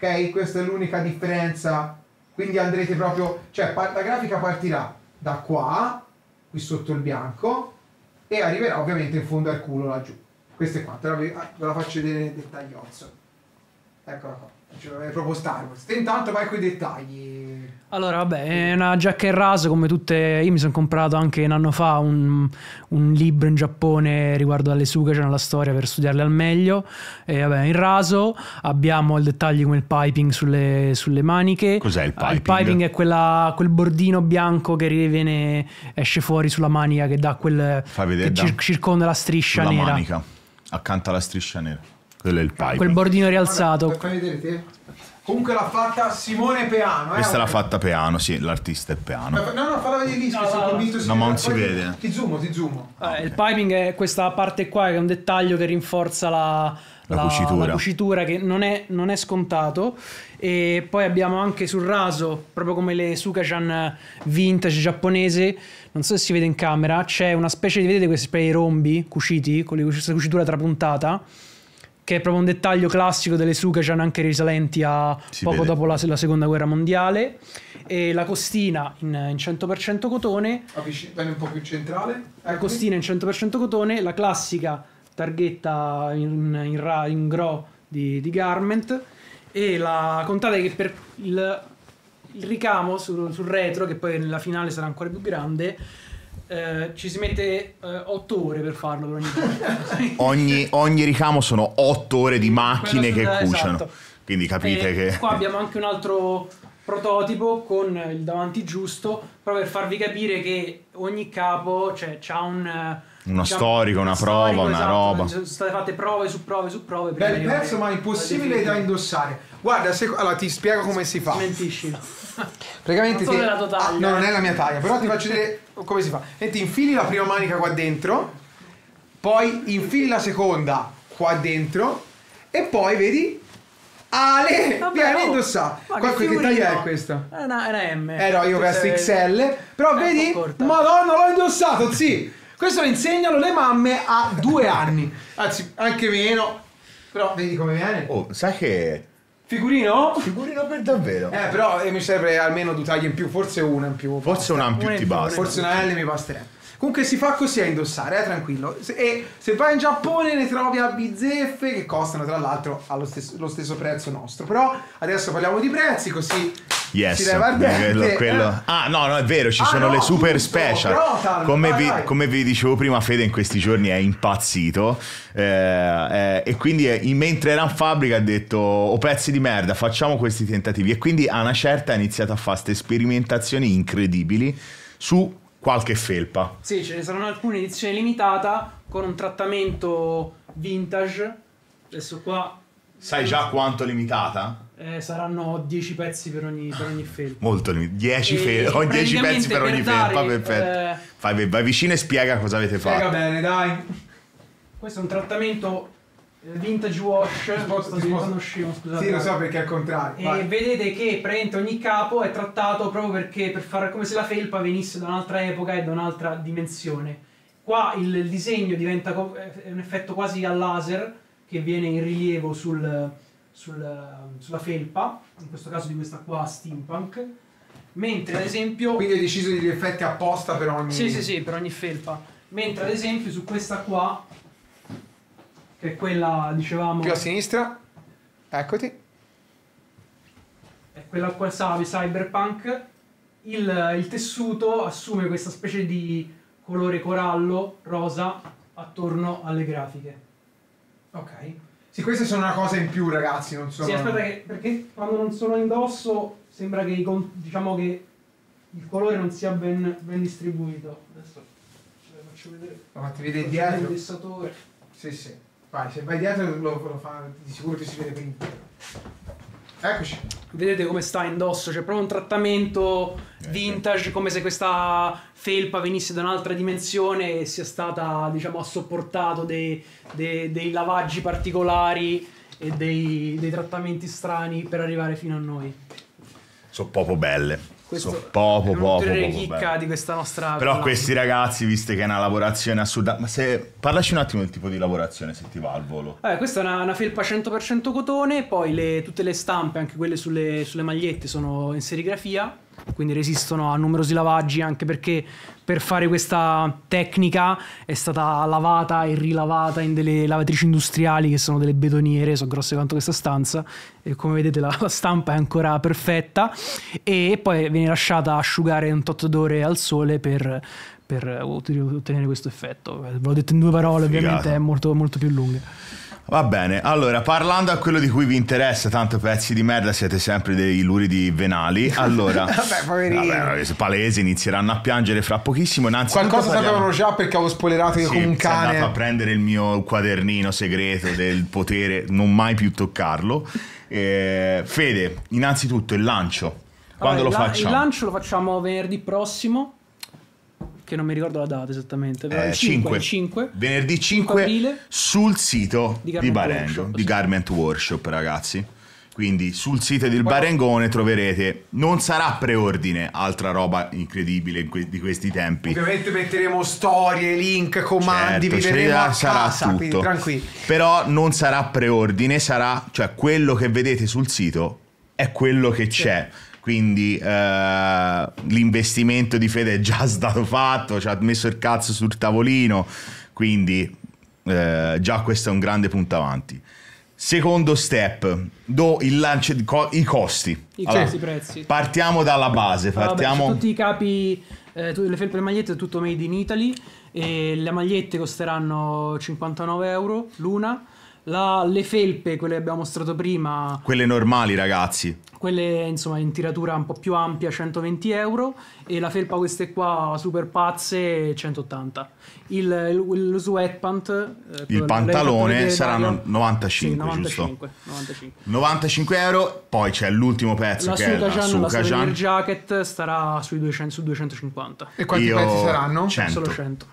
ok? Questa è l'unica differenza. Quindi andrete proprio, cioè la grafica partirà da qua, qui sotto il bianco, e arriverà ovviamente in fondo al culo laggiù. Questo è quanto, ve la faccio vedere nel dettagliozzo. Eccola qua cioè, è proprio Star Wars. Te intanto vai con i dettagli. Allora, vabbè, è una giacca in raso come tutte. Io mi sono comprato anche un anno fa un, un libro in Giappone riguardo alle sughe, c'è una storia per studiarle al meglio. E vabbè, in raso abbiamo il dettaglio come il piping sulle, sulle maniche. Cos'è il ah, piping? Il piping è quella, quel bordino bianco che viene, esce fuori sulla manica che dà quel. Fai vedere, che da. circonda la striscia Sulla nera. manica, accanto alla striscia nera. Quello è il pipe. Quel bordino rialzato. Guarda, fai vedere te. Comunque l'ha fatta Simone Peano. Eh? Questa l'ha eh. fatta Peano, sì, l'artista è Peano. No, no, falla vedere lì, no, sono convinto No, ma non si vede. Ti, ti zoomo, ti zoomo. Eh, ah, okay. Il piping è questa parte qua che è un dettaglio che rinforza la, la, la, cucitura. la cucitura. che non è, non è, scontato. E poi abbiamo anche sul raso, proprio come le Sukajan vintage giapponese, non so se si vede in camera, c'è una specie di, vedete questi spray rombi cuciti, con questa cucitura trapuntata che è proprio un dettaglio classico delle su che c'hanno anche risalenti a si poco vede. dopo la, la, seconda guerra mondiale. E la costina in, in 100% cotone. Vieni ah, un po' più centrale. Ecco. La costina in 100% cotone, la classica targhetta in, in, ra, in gro di, di, Garment. E la contate che per il, il ricamo sul, sul retro, che poi nella finale sarà ancora più grande, eh, ci si mette 8 eh, ore per farlo per ogni, ogni, ogni, ricamo sono 8 ore di macchine Quello che eh, cuciano. Esatto. Quindi capite e eh, che... Qua abbiamo anche un altro prototipo con il davanti giusto, proprio per farvi capire che ogni capo cioè, ha un... Una diciamo, storica, una, prova, storico, una esatto, roba. Sono cioè, state fatte prove su prove su prove. Bel pezzo, ma è impossibile da indossare. Guarda, se, allora ti spiego come si fa. Mentisci. Praticamente non, so ti, ah, no, non è la mia taglia, però ti faccio vedere come si fa? E infili la prima manica qua dentro, poi infili la seconda qua dentro e poi vedi Ale, Vabbè, viene oh, indossa. Qual- che, taglia è questa? È una, una M. Eh no, io questo XL. Però vedi, madonna, l'ho indossato, sì. Questo lo insegnano le mamme a due anni. Anzi, anche meno. Però vedi come viene. Oh, sai che Figurino? Figurino per davvero. Eh, però eh, mi serve almeno due taglie in più, forse una in più. Forse una in più ti in basta. Forse una L mi basterebbe. Comunque si fa così a indossare, eh, tranquillo. E se vai in Giappone ne trovi a bizzeffe che costano tra l'altro allo stesso, lo stesso prezzo nostro. Però adesso parliamo di prezzi, così Yes. Quello, te, quello. Eh. Ah, no, no, è vero, ci ah, sono no, le super tutto, special. Rotan, come, vi, come, vi, dicevo prima, Fede in questi giorni è impazzito. Eh, eh, e quindi, eh, in, mentre era in fabbrica, ha detto: oh, pezzi di merda, facciamo questi tentativi. E quindi, a una certa, ha iniziato a fare queste sperimentazioni incredibili su qualche felpa. Sì, ce ne saranno alcune edizioni limitate con un trattamento vintage. Adesso qua Sai già quanto è limitata? Eh, saranno 10 pezzi per ogni, per ogni film. Molto limitato. 10 fe- oh, pezzi per, per ogni dare, film. Perfetto. Eh... Vai, vai vicino e spiega cosa avete fatto. Spiega bene, dai. Questo è un trattamento eh, vintage wash. Sposta, sposta. Scimo, scusate. Sì, lo so perché è al contrario. E vai. vedete che praticamente ogni capo è trattato proprio perché per fare come se la felpa venisse da un'altra epoca e da un'altra dimensione. Qua il, il disegno diventa eh, un effetto quasi al laser che viene in rilievo sul, sul, sulla felpa, in questo caso di questa qua steampunk, mentre ad esempio... Quindi hai deciso degli effetti apposta per ogni... Sì, sì, sì, per ogni felpa. Mentre ad esempio su questa qua, che è quella, dicevamo... Più a sinistra, eccoti. È quella qua, sabe, cyberpunk, il, il tessuto assume questa specie di colore corallo, rosa, attorno alle grafiche. Ok. Sì, queste sono una cosa in più, ragazzi, non sono... Sì, aspetta, che, perché quando non sono indosso sembra che, diciamo che il colore non sia ben, ben distribuito. Adesso ce eh, la faccio vedere. Lo fatti vedere dietro? Il vessatore. Sì, sì. Vai, se vai dietro lo, lo fa, di sicuro ti si vede per intero. Eccoci. Vedete come sta indosso, c'è proprio un trattamento eh, vintage, come se questa felpa venisse da un'altra dimensione e sia stata, diciamo, ha sopportato dei, dei, dei lavaggi particolari e dei, dei, trattamenti strani per arrivare fino a noi. Sono proprio belle questo so, poco, poco, poco di questa nostra però plan. questi ragazzi visto che è una lavorazione assurda ma se parlaci un attimo del tipo di lavorazione se ti va al volo eh, questa è una, una felpa 100% cotone poi le, tutte le stampe anche quelle sulle, sulle magliette sono in serigrafia quindi resistono a numerosi lavaggi anche perché per fare questa tecnica è stata lavata e rilavata in delle lavatrici industriali che sono delle betoniere, sono grosse quanto questa stanza e come vedete la, la stampa è ancora perfetta e poi viene lasciata asciugare un tot d'ore al sole per, per ottenere questo effetto. Ve l'ho detto in due parole, Figata. ovviamente è molto, molto più lunga. Va bene, allora parlando a quello di cui vi interessa, tanto pezzi di merda siete sempre dei luridi venali. Allora, vabbè, poverino. Vabbè, palese inizieranno a piangere fra pochissimo. Innanzitutto Qualcosa parliamo... sapevano già perché avevo spoilerato io sì, con un cane. Sono andato a prendere il mio quadernino segreto del potere, non mai più toccarlo. Eh, Fede, innanzitutto il lancio. Quando allora, lo la- facciamo? Il lancio lo facciamo venerdì prossimo che non mi ricordo la data esattamente, però eh, il 5, 5, 5 venerdì 5, 5 sul sito di, di Barengo, di Garment Workshop ragazzi. Quindi sul sito del Barengone troverete, non sarà preordine, altra roba incredibile que- di questi tempi. Ovviamente metteremo storie, link, comandi, certo, vi vedremo a sarà casa, tutto. quindi Però non sarà preordine, sarà, cioè quello che vedete sul sito è quello che c'è quindi eh, l'investimento di Fede è già stato fatto, ci ha messo il cazzo sul tavolino, quindi eh, già questo è un grande punto avanti. Secondo step, do il lancio di co- i costi. I allora, costi, prezzi. Partiamo dalla base, partiamo... Vabbè, tutti i capi, eh, le felpe e le magliette, tutto made in Italy, e le magliette costeranno 59 euro l'una. La, le felpe, quelle che abbiamo mostrato prima. Quelle normali, ragazzi. Quelle insomma in tiratura un po' più ampia, 120 euro. E la felpa, queste qua, super pazze, 180. Il, il, lo sweatpant. Eh, il pantalone saranno 95, sì, 95, giusto? 95. 95 euro. Poi c'è l'ultimo pezzo la che Suka è la Sukajan. La Sukajan jacket starà sui 200, su 250. E quanti Io pezzi saranno? 100. Solo 100.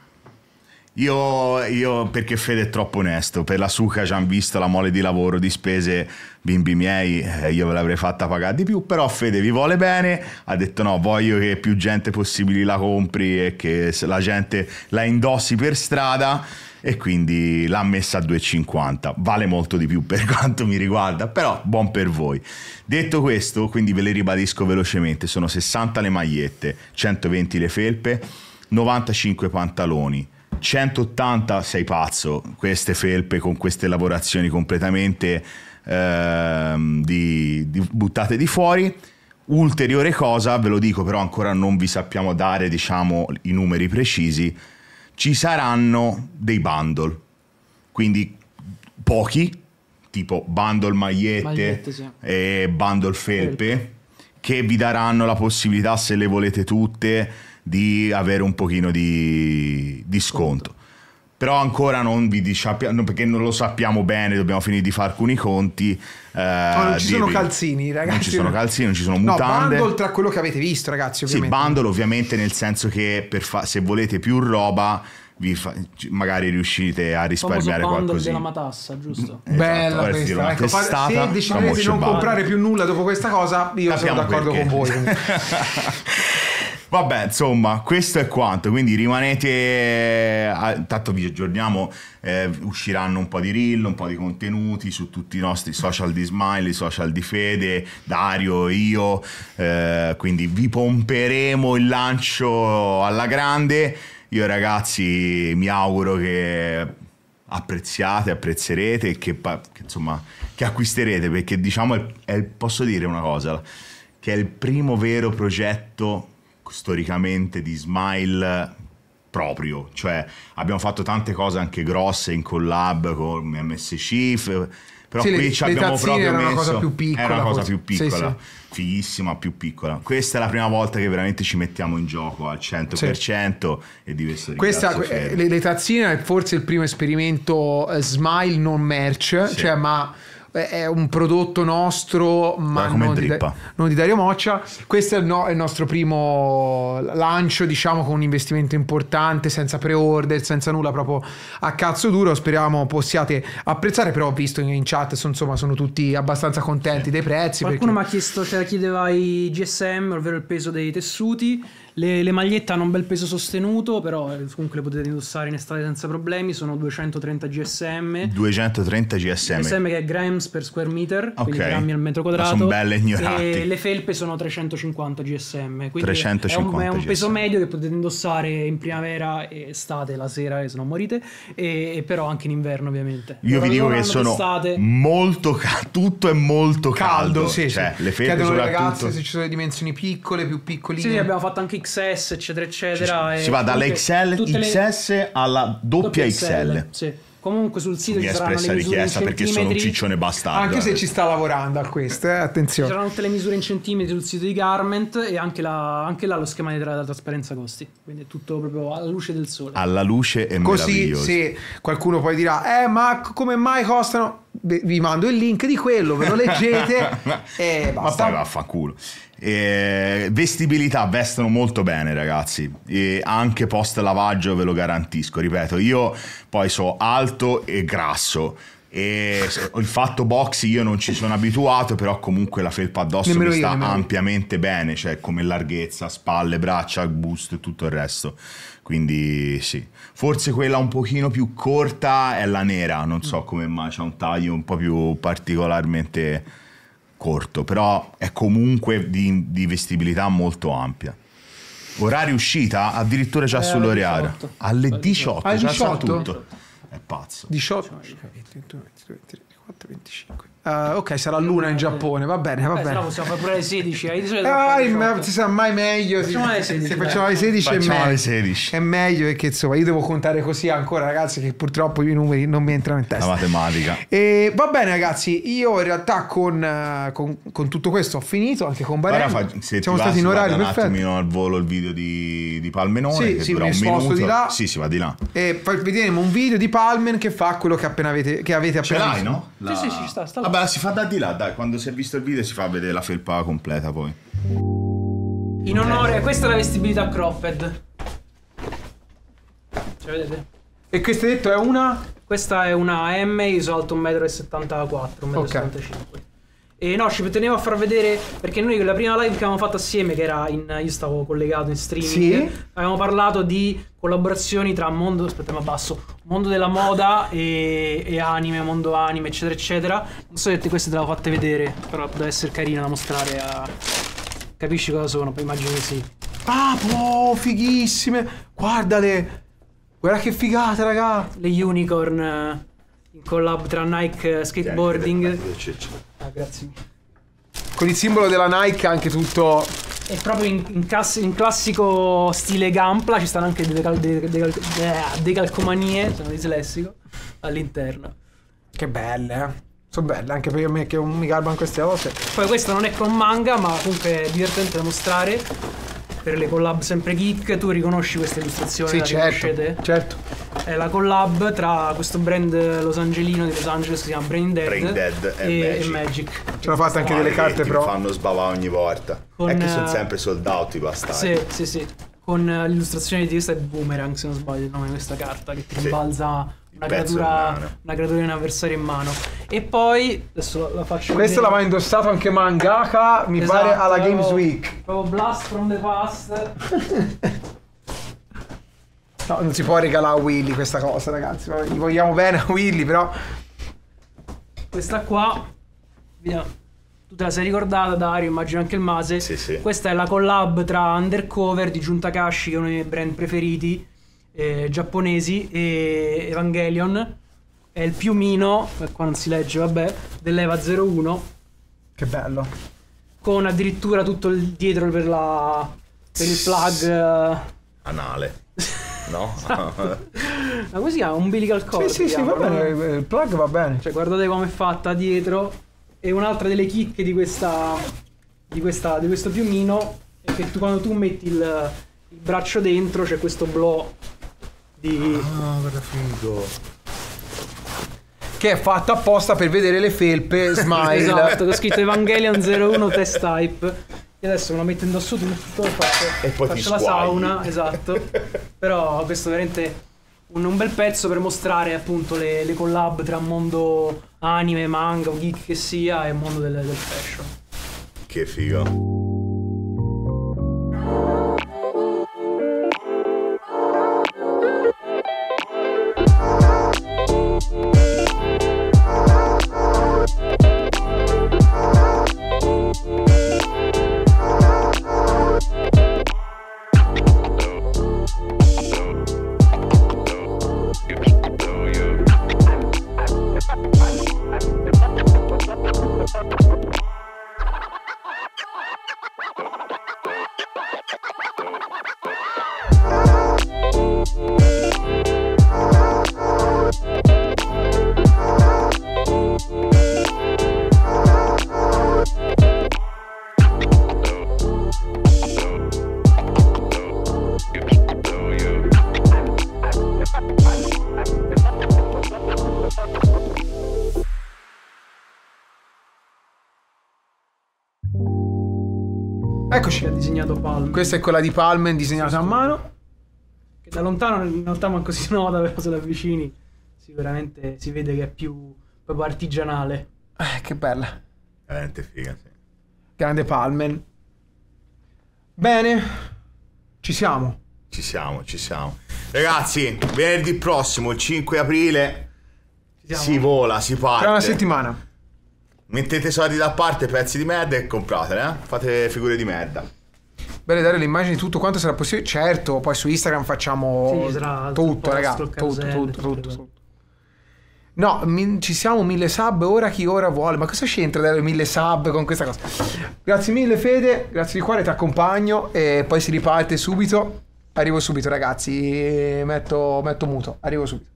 Io, io, perché Fede è troppo onesto, per la suca ci hanno visto la mole di lavoro, di spese, bimbi miei, eh, io ve l'avrei fatta pagare di più, però Fede vi vuole bene, ha detto no, voglio che più gente possibile la compri e che la gente la indossi per strada e quindi l'ha messa a 2,50, vale molto di più per quanto mi riguarda, però buon per voi. Detto questo, quindi ve le ribadisco velocemente, sono 60 le magliette, 120 le felpe, 95 pantaloni. 180 sei pazzo, queste felpe con queste lavorazioni completamente ehm, di, di, buttate di fuori. Ulteriore cosa, ve lo dico però ancora non vi sappiamo dare diciamo, i numeri precisi, ci saranno dei bundle, quindi pochi, tipo bundle magliette, magliette sì. e bundle felpe, felpe, che vi daranno la possibilità se le volete tutte di avere un pochino di, di sconto. Però ancora non vi diciamo, perché non lo sappiamo bene, dobbiamo finire di fare alcuni conti. Eh, non ci dirvi. sono calzini, ragazzi. Non ci sono calzini, non ci sono mutande. No, bundle tra quello che avete visto, ragazzi, ovviamente. Sì, bundle ovviamente nel senso che fa- se volete più roba... Fa- magari riuscite a risparmiare qualcosa. bundle della matassa, giusto? Esatto, Bella esatto, questa, ecco, se decidete di non comprare più nulla dopo questa cosa, io Capiamo sono d'accordo perché. con voi. Vabbè, insomma, questo è quanto, quindi rimanete, eh, a... vi aggiorniamo, eh, usciranno un po' di reel, un po' di contenuti su tutti i nostri social di Smiley, social di Fede, Dario, io, eh, quindi vi pomperemo il lancio alla grande. Io ragazzi mi auguro che apprezziate, apprezzerete e che, che, insomma, che acquisterete perché diciamo, è, è, posso dire una cosa, che è il primo vero progetto storicamente di Smile proprio, cioè abbiamo fatto tante cose anche grosse in collab con MSC, però sì, qui le, ci le abbiamo proprio messo... Una cosa più piccola, era una cosa più piccola, sì, fighissima, più piccola. Questa è la prima volta che veramente ci mettiamo in gioco al 100% sì. e di questo Questa, eh, le, le tazzine è forse il primo esperimento eh, Smile non merch, sì. cioè ma è un prodotto nostro, ma non di, non di, Dario Moccia. Questo è il, no, è il, nostro primo lancio, diciamo, con un investimento importante, senza pre-order, senza nulla, proprio a cazzo duro. Speriamo possiate apprezzare, però ho visto in, in chat, so, insomma, sono tutti abbastanza contenti dei prezzi. Qualcuno perché... mi ha chiesto, la cioè, chiedeva i GSM, ovvero il peso dei tessuti. Le, le, magliette hanno un bel peso sostenuto, però eh, comunque le potete indossare in estate senza problemi. Sono 230 GSM. 230 GSM. GSM che è grams per square meter, okay. grammi al metro quadrato. sono belle ignorate. E le felpe sono 350 GSM. Quindi 350 è un, è un peso GSM. medio che potete indossare in primavera, estate, la sera, se non morite, e, e però anche in inverno ovviamente. Io vi dico che sono testate. molto caldo, tutto è molto caldo. caldo sì, cioè, sì. le felpe sono ragazze se ci sono le dimensioni piccole, più piccoline. Sì, abbiamo fatto anche XS, eccetera, eccetera. Ci, si va dalla XL, XS le... alla doppia XL. XL. Sì. Comunque sul sito mi ci saranno le richiesta perché sono un ciccione bastardo. Anche se eh. ci sta lavorando a questo, eh? attenzione. Ci saranno tutte le misure in centimetri sul sito di Garment e anche, la, anche là lo schema della trasparenza costi. Quindi è tutto proprio alla luce del sole. Alla luce e Così se qualcuno poi dirà, eh ma come mai costano? vi mando il link di quello, ve lo leggete e basta. Ma poi vaffanculo. E eh, vestibilità vestono molto bene ragazzi e anche post lavaggio ve lo garantisco ripeto io poi so alto e grasso e il fatto boxy io non ci sono abituato però comunque la felpa addosso nemmeno mi sta io, ampiamente bene cioè come larghezza spalle braccia busto e tutto il resto quindi sì forse quella un pochino più corta è la nera non so come mai c'è un taglio un po' più particolarmente corto, però è comunque di, di vestibilità molto ampia. Orario uscita addirittura già eh, sull'oreario. Alle 18, alle 18, 18? tutto. È pazzo. 18, 18. 22, 23, 24, 25. Uh, ok, sarà l'una in Giappone, va bene, va Beh, bene. possiamo fare pure le 16. Eh, non eh, si sa mai meglio. Facciamo alle 16. Se facciamo alle 16, facciamo è, alle 16. è meglio perché insomma io devo contare così ancora ragazzi che purtroppo i numeri non mi entrano in testa. La matematica. E, va bene ragazzi, io in realtà con, eh, con, con tutto questo ho finito anche con Barella. Siamo stati in orario perfetto. Un al volo il video di, di Palmenone. Sì, che sì, dura un minuto. Di là, sì, si va di là. E poi vedremo un video di Palmen che fa quello che, appena avete, che avete appena Ce l'hai, no? La... Sì, sì, ci sta, sta là. Vabbè, Vabbè, si fa da di là, dai, quando si è visto il video si fa vedere la felpa completa poi. In onore, questa è la vestibilità cropped. Cioè, vedete? E questo detto è una? Questa è una M, io salto 1,74 m, 1,75 m. Okay. E no, ci tenevo a far vedere perché noi la prima live che avevamo fatto assieme, che era in. Io stavo collegato in streaming. Sì. Avevamo parlato di collaborazioni tra mondo. Aspetta, ma basso. Mondo della moda e, e anime, mondo anime, eccetera, eccetera. Non so se te queste te le ho fatte vedere. Però deve essere carina da mostrare a. Capisci cosa sono? Poi immagino che sì. Ah, boh, fighissime! Guardale! Guarda che figata, raga! Le unicorn collab tra Nike eh, skateboarding. Ah, grazie Con il simbolo della Nike anche tutto... E proprio in, in, class, in classico stile Gampla ci stanno anche delle, cal, delle, delle, eh, delle calcomanie, sono dislessico, all'interno. Che belle, eh? Sono belle anche per me che mi garbano queste cose. Poi questo non è con manga, ma comunque è divertente da mostrare. Per le collab sempre geek, tu riconosci queste illustrazioni? Sì, certo. Conoscete? Certo è la collab tra questo brand Los Angelino di Los Angeles che si chiama Brain Dead, Brain Dead e, e, Magic. Magic. Ci hanno fatto anche delle carte però. fanno sbavare ogni volta. Con, è che sono eh, sempre sold out i bastardi. Sì, sì, sì. Con l'illustrazione di questa è Boomerang, se non sbaglio il nome di questa carta, che ti rimbalza sì. Una creatura, una creatura, di un avversario in mano. E poi adesso la faccio. Questo l'aveva indossato anche Mangaka, mi esatto, pare, alla Games Week. Proprio Blast from the Past. No, non si può regalare a Willy questa cosa, ragazzi. Vabbè, gli vogliamo bene a Willy, però. Questa qua. Vediamo. Tu te la sei ricordata, Dario, immagino anche il Mase. Sì, sì. Questa è la collab tra Undercover di Juntakashi, che è uno dei miei brand preferiti eh, giapponesi, e Evangelion. È il piumino, eh, qua non si legge, vabbè, dell'Eva 01. Che bello. Con addirittura tutto il dietro per, la, per il plug. Eh, Anale. No. Ma come si chiama? Umbilical cord. Sì, sì, sì, va bene, il plug va bene. Cioè, guardate come è fatta dietro. E un'altra delle chicche di questa, di questa di questo piumino è che tu, quando tu metti il, il braccio dentro c'è questo blow di... Ah, guarda figo che è fatto apposta per vedere le felpe smile esatto ho scritto Evangelion 01 test type io adesso me lo metto indosso tutto, faccio, e poi faccio la sauna, esatto. Però questo è veramente un, un, bel pezzo per mostrare appunto le, le, collab tra mondo anime, manga o geek che sia e mondo del, del fashion. Che figo. Questa è quella di Palmen disegnata a mano. Che da lontano in realtà manco si nota, però se la avvicini sicuramente si vede che è più proprio artigianale. Eh, che bella. Veramente figa, sì. Grande Palmen. Bene, ci siamo. Ci siamo, ci siamo. Ragazzi, venerdì prossimo, il 5 aprile, si vola, si parte. Tra una settimana. Mettete soldi da parte, pezzi di merda e compratele, eh? Fate figure di merda bene dare le immagini di tutto quanto sarà possibile. Certo, poi su Instagram facciamo sì, tutto, raga, tutto, tutto, tutto, tutto, No, mi, ci siamo mille sub, ora chi ora vuole. Ma cosa c'entra dare mille sub con questa cosa? Grazie mille Fede, grazie di cuore, ti accompagno e poi si riparte subito. Arrivo subito ragazzi, metto, metto muto, arrivo subito.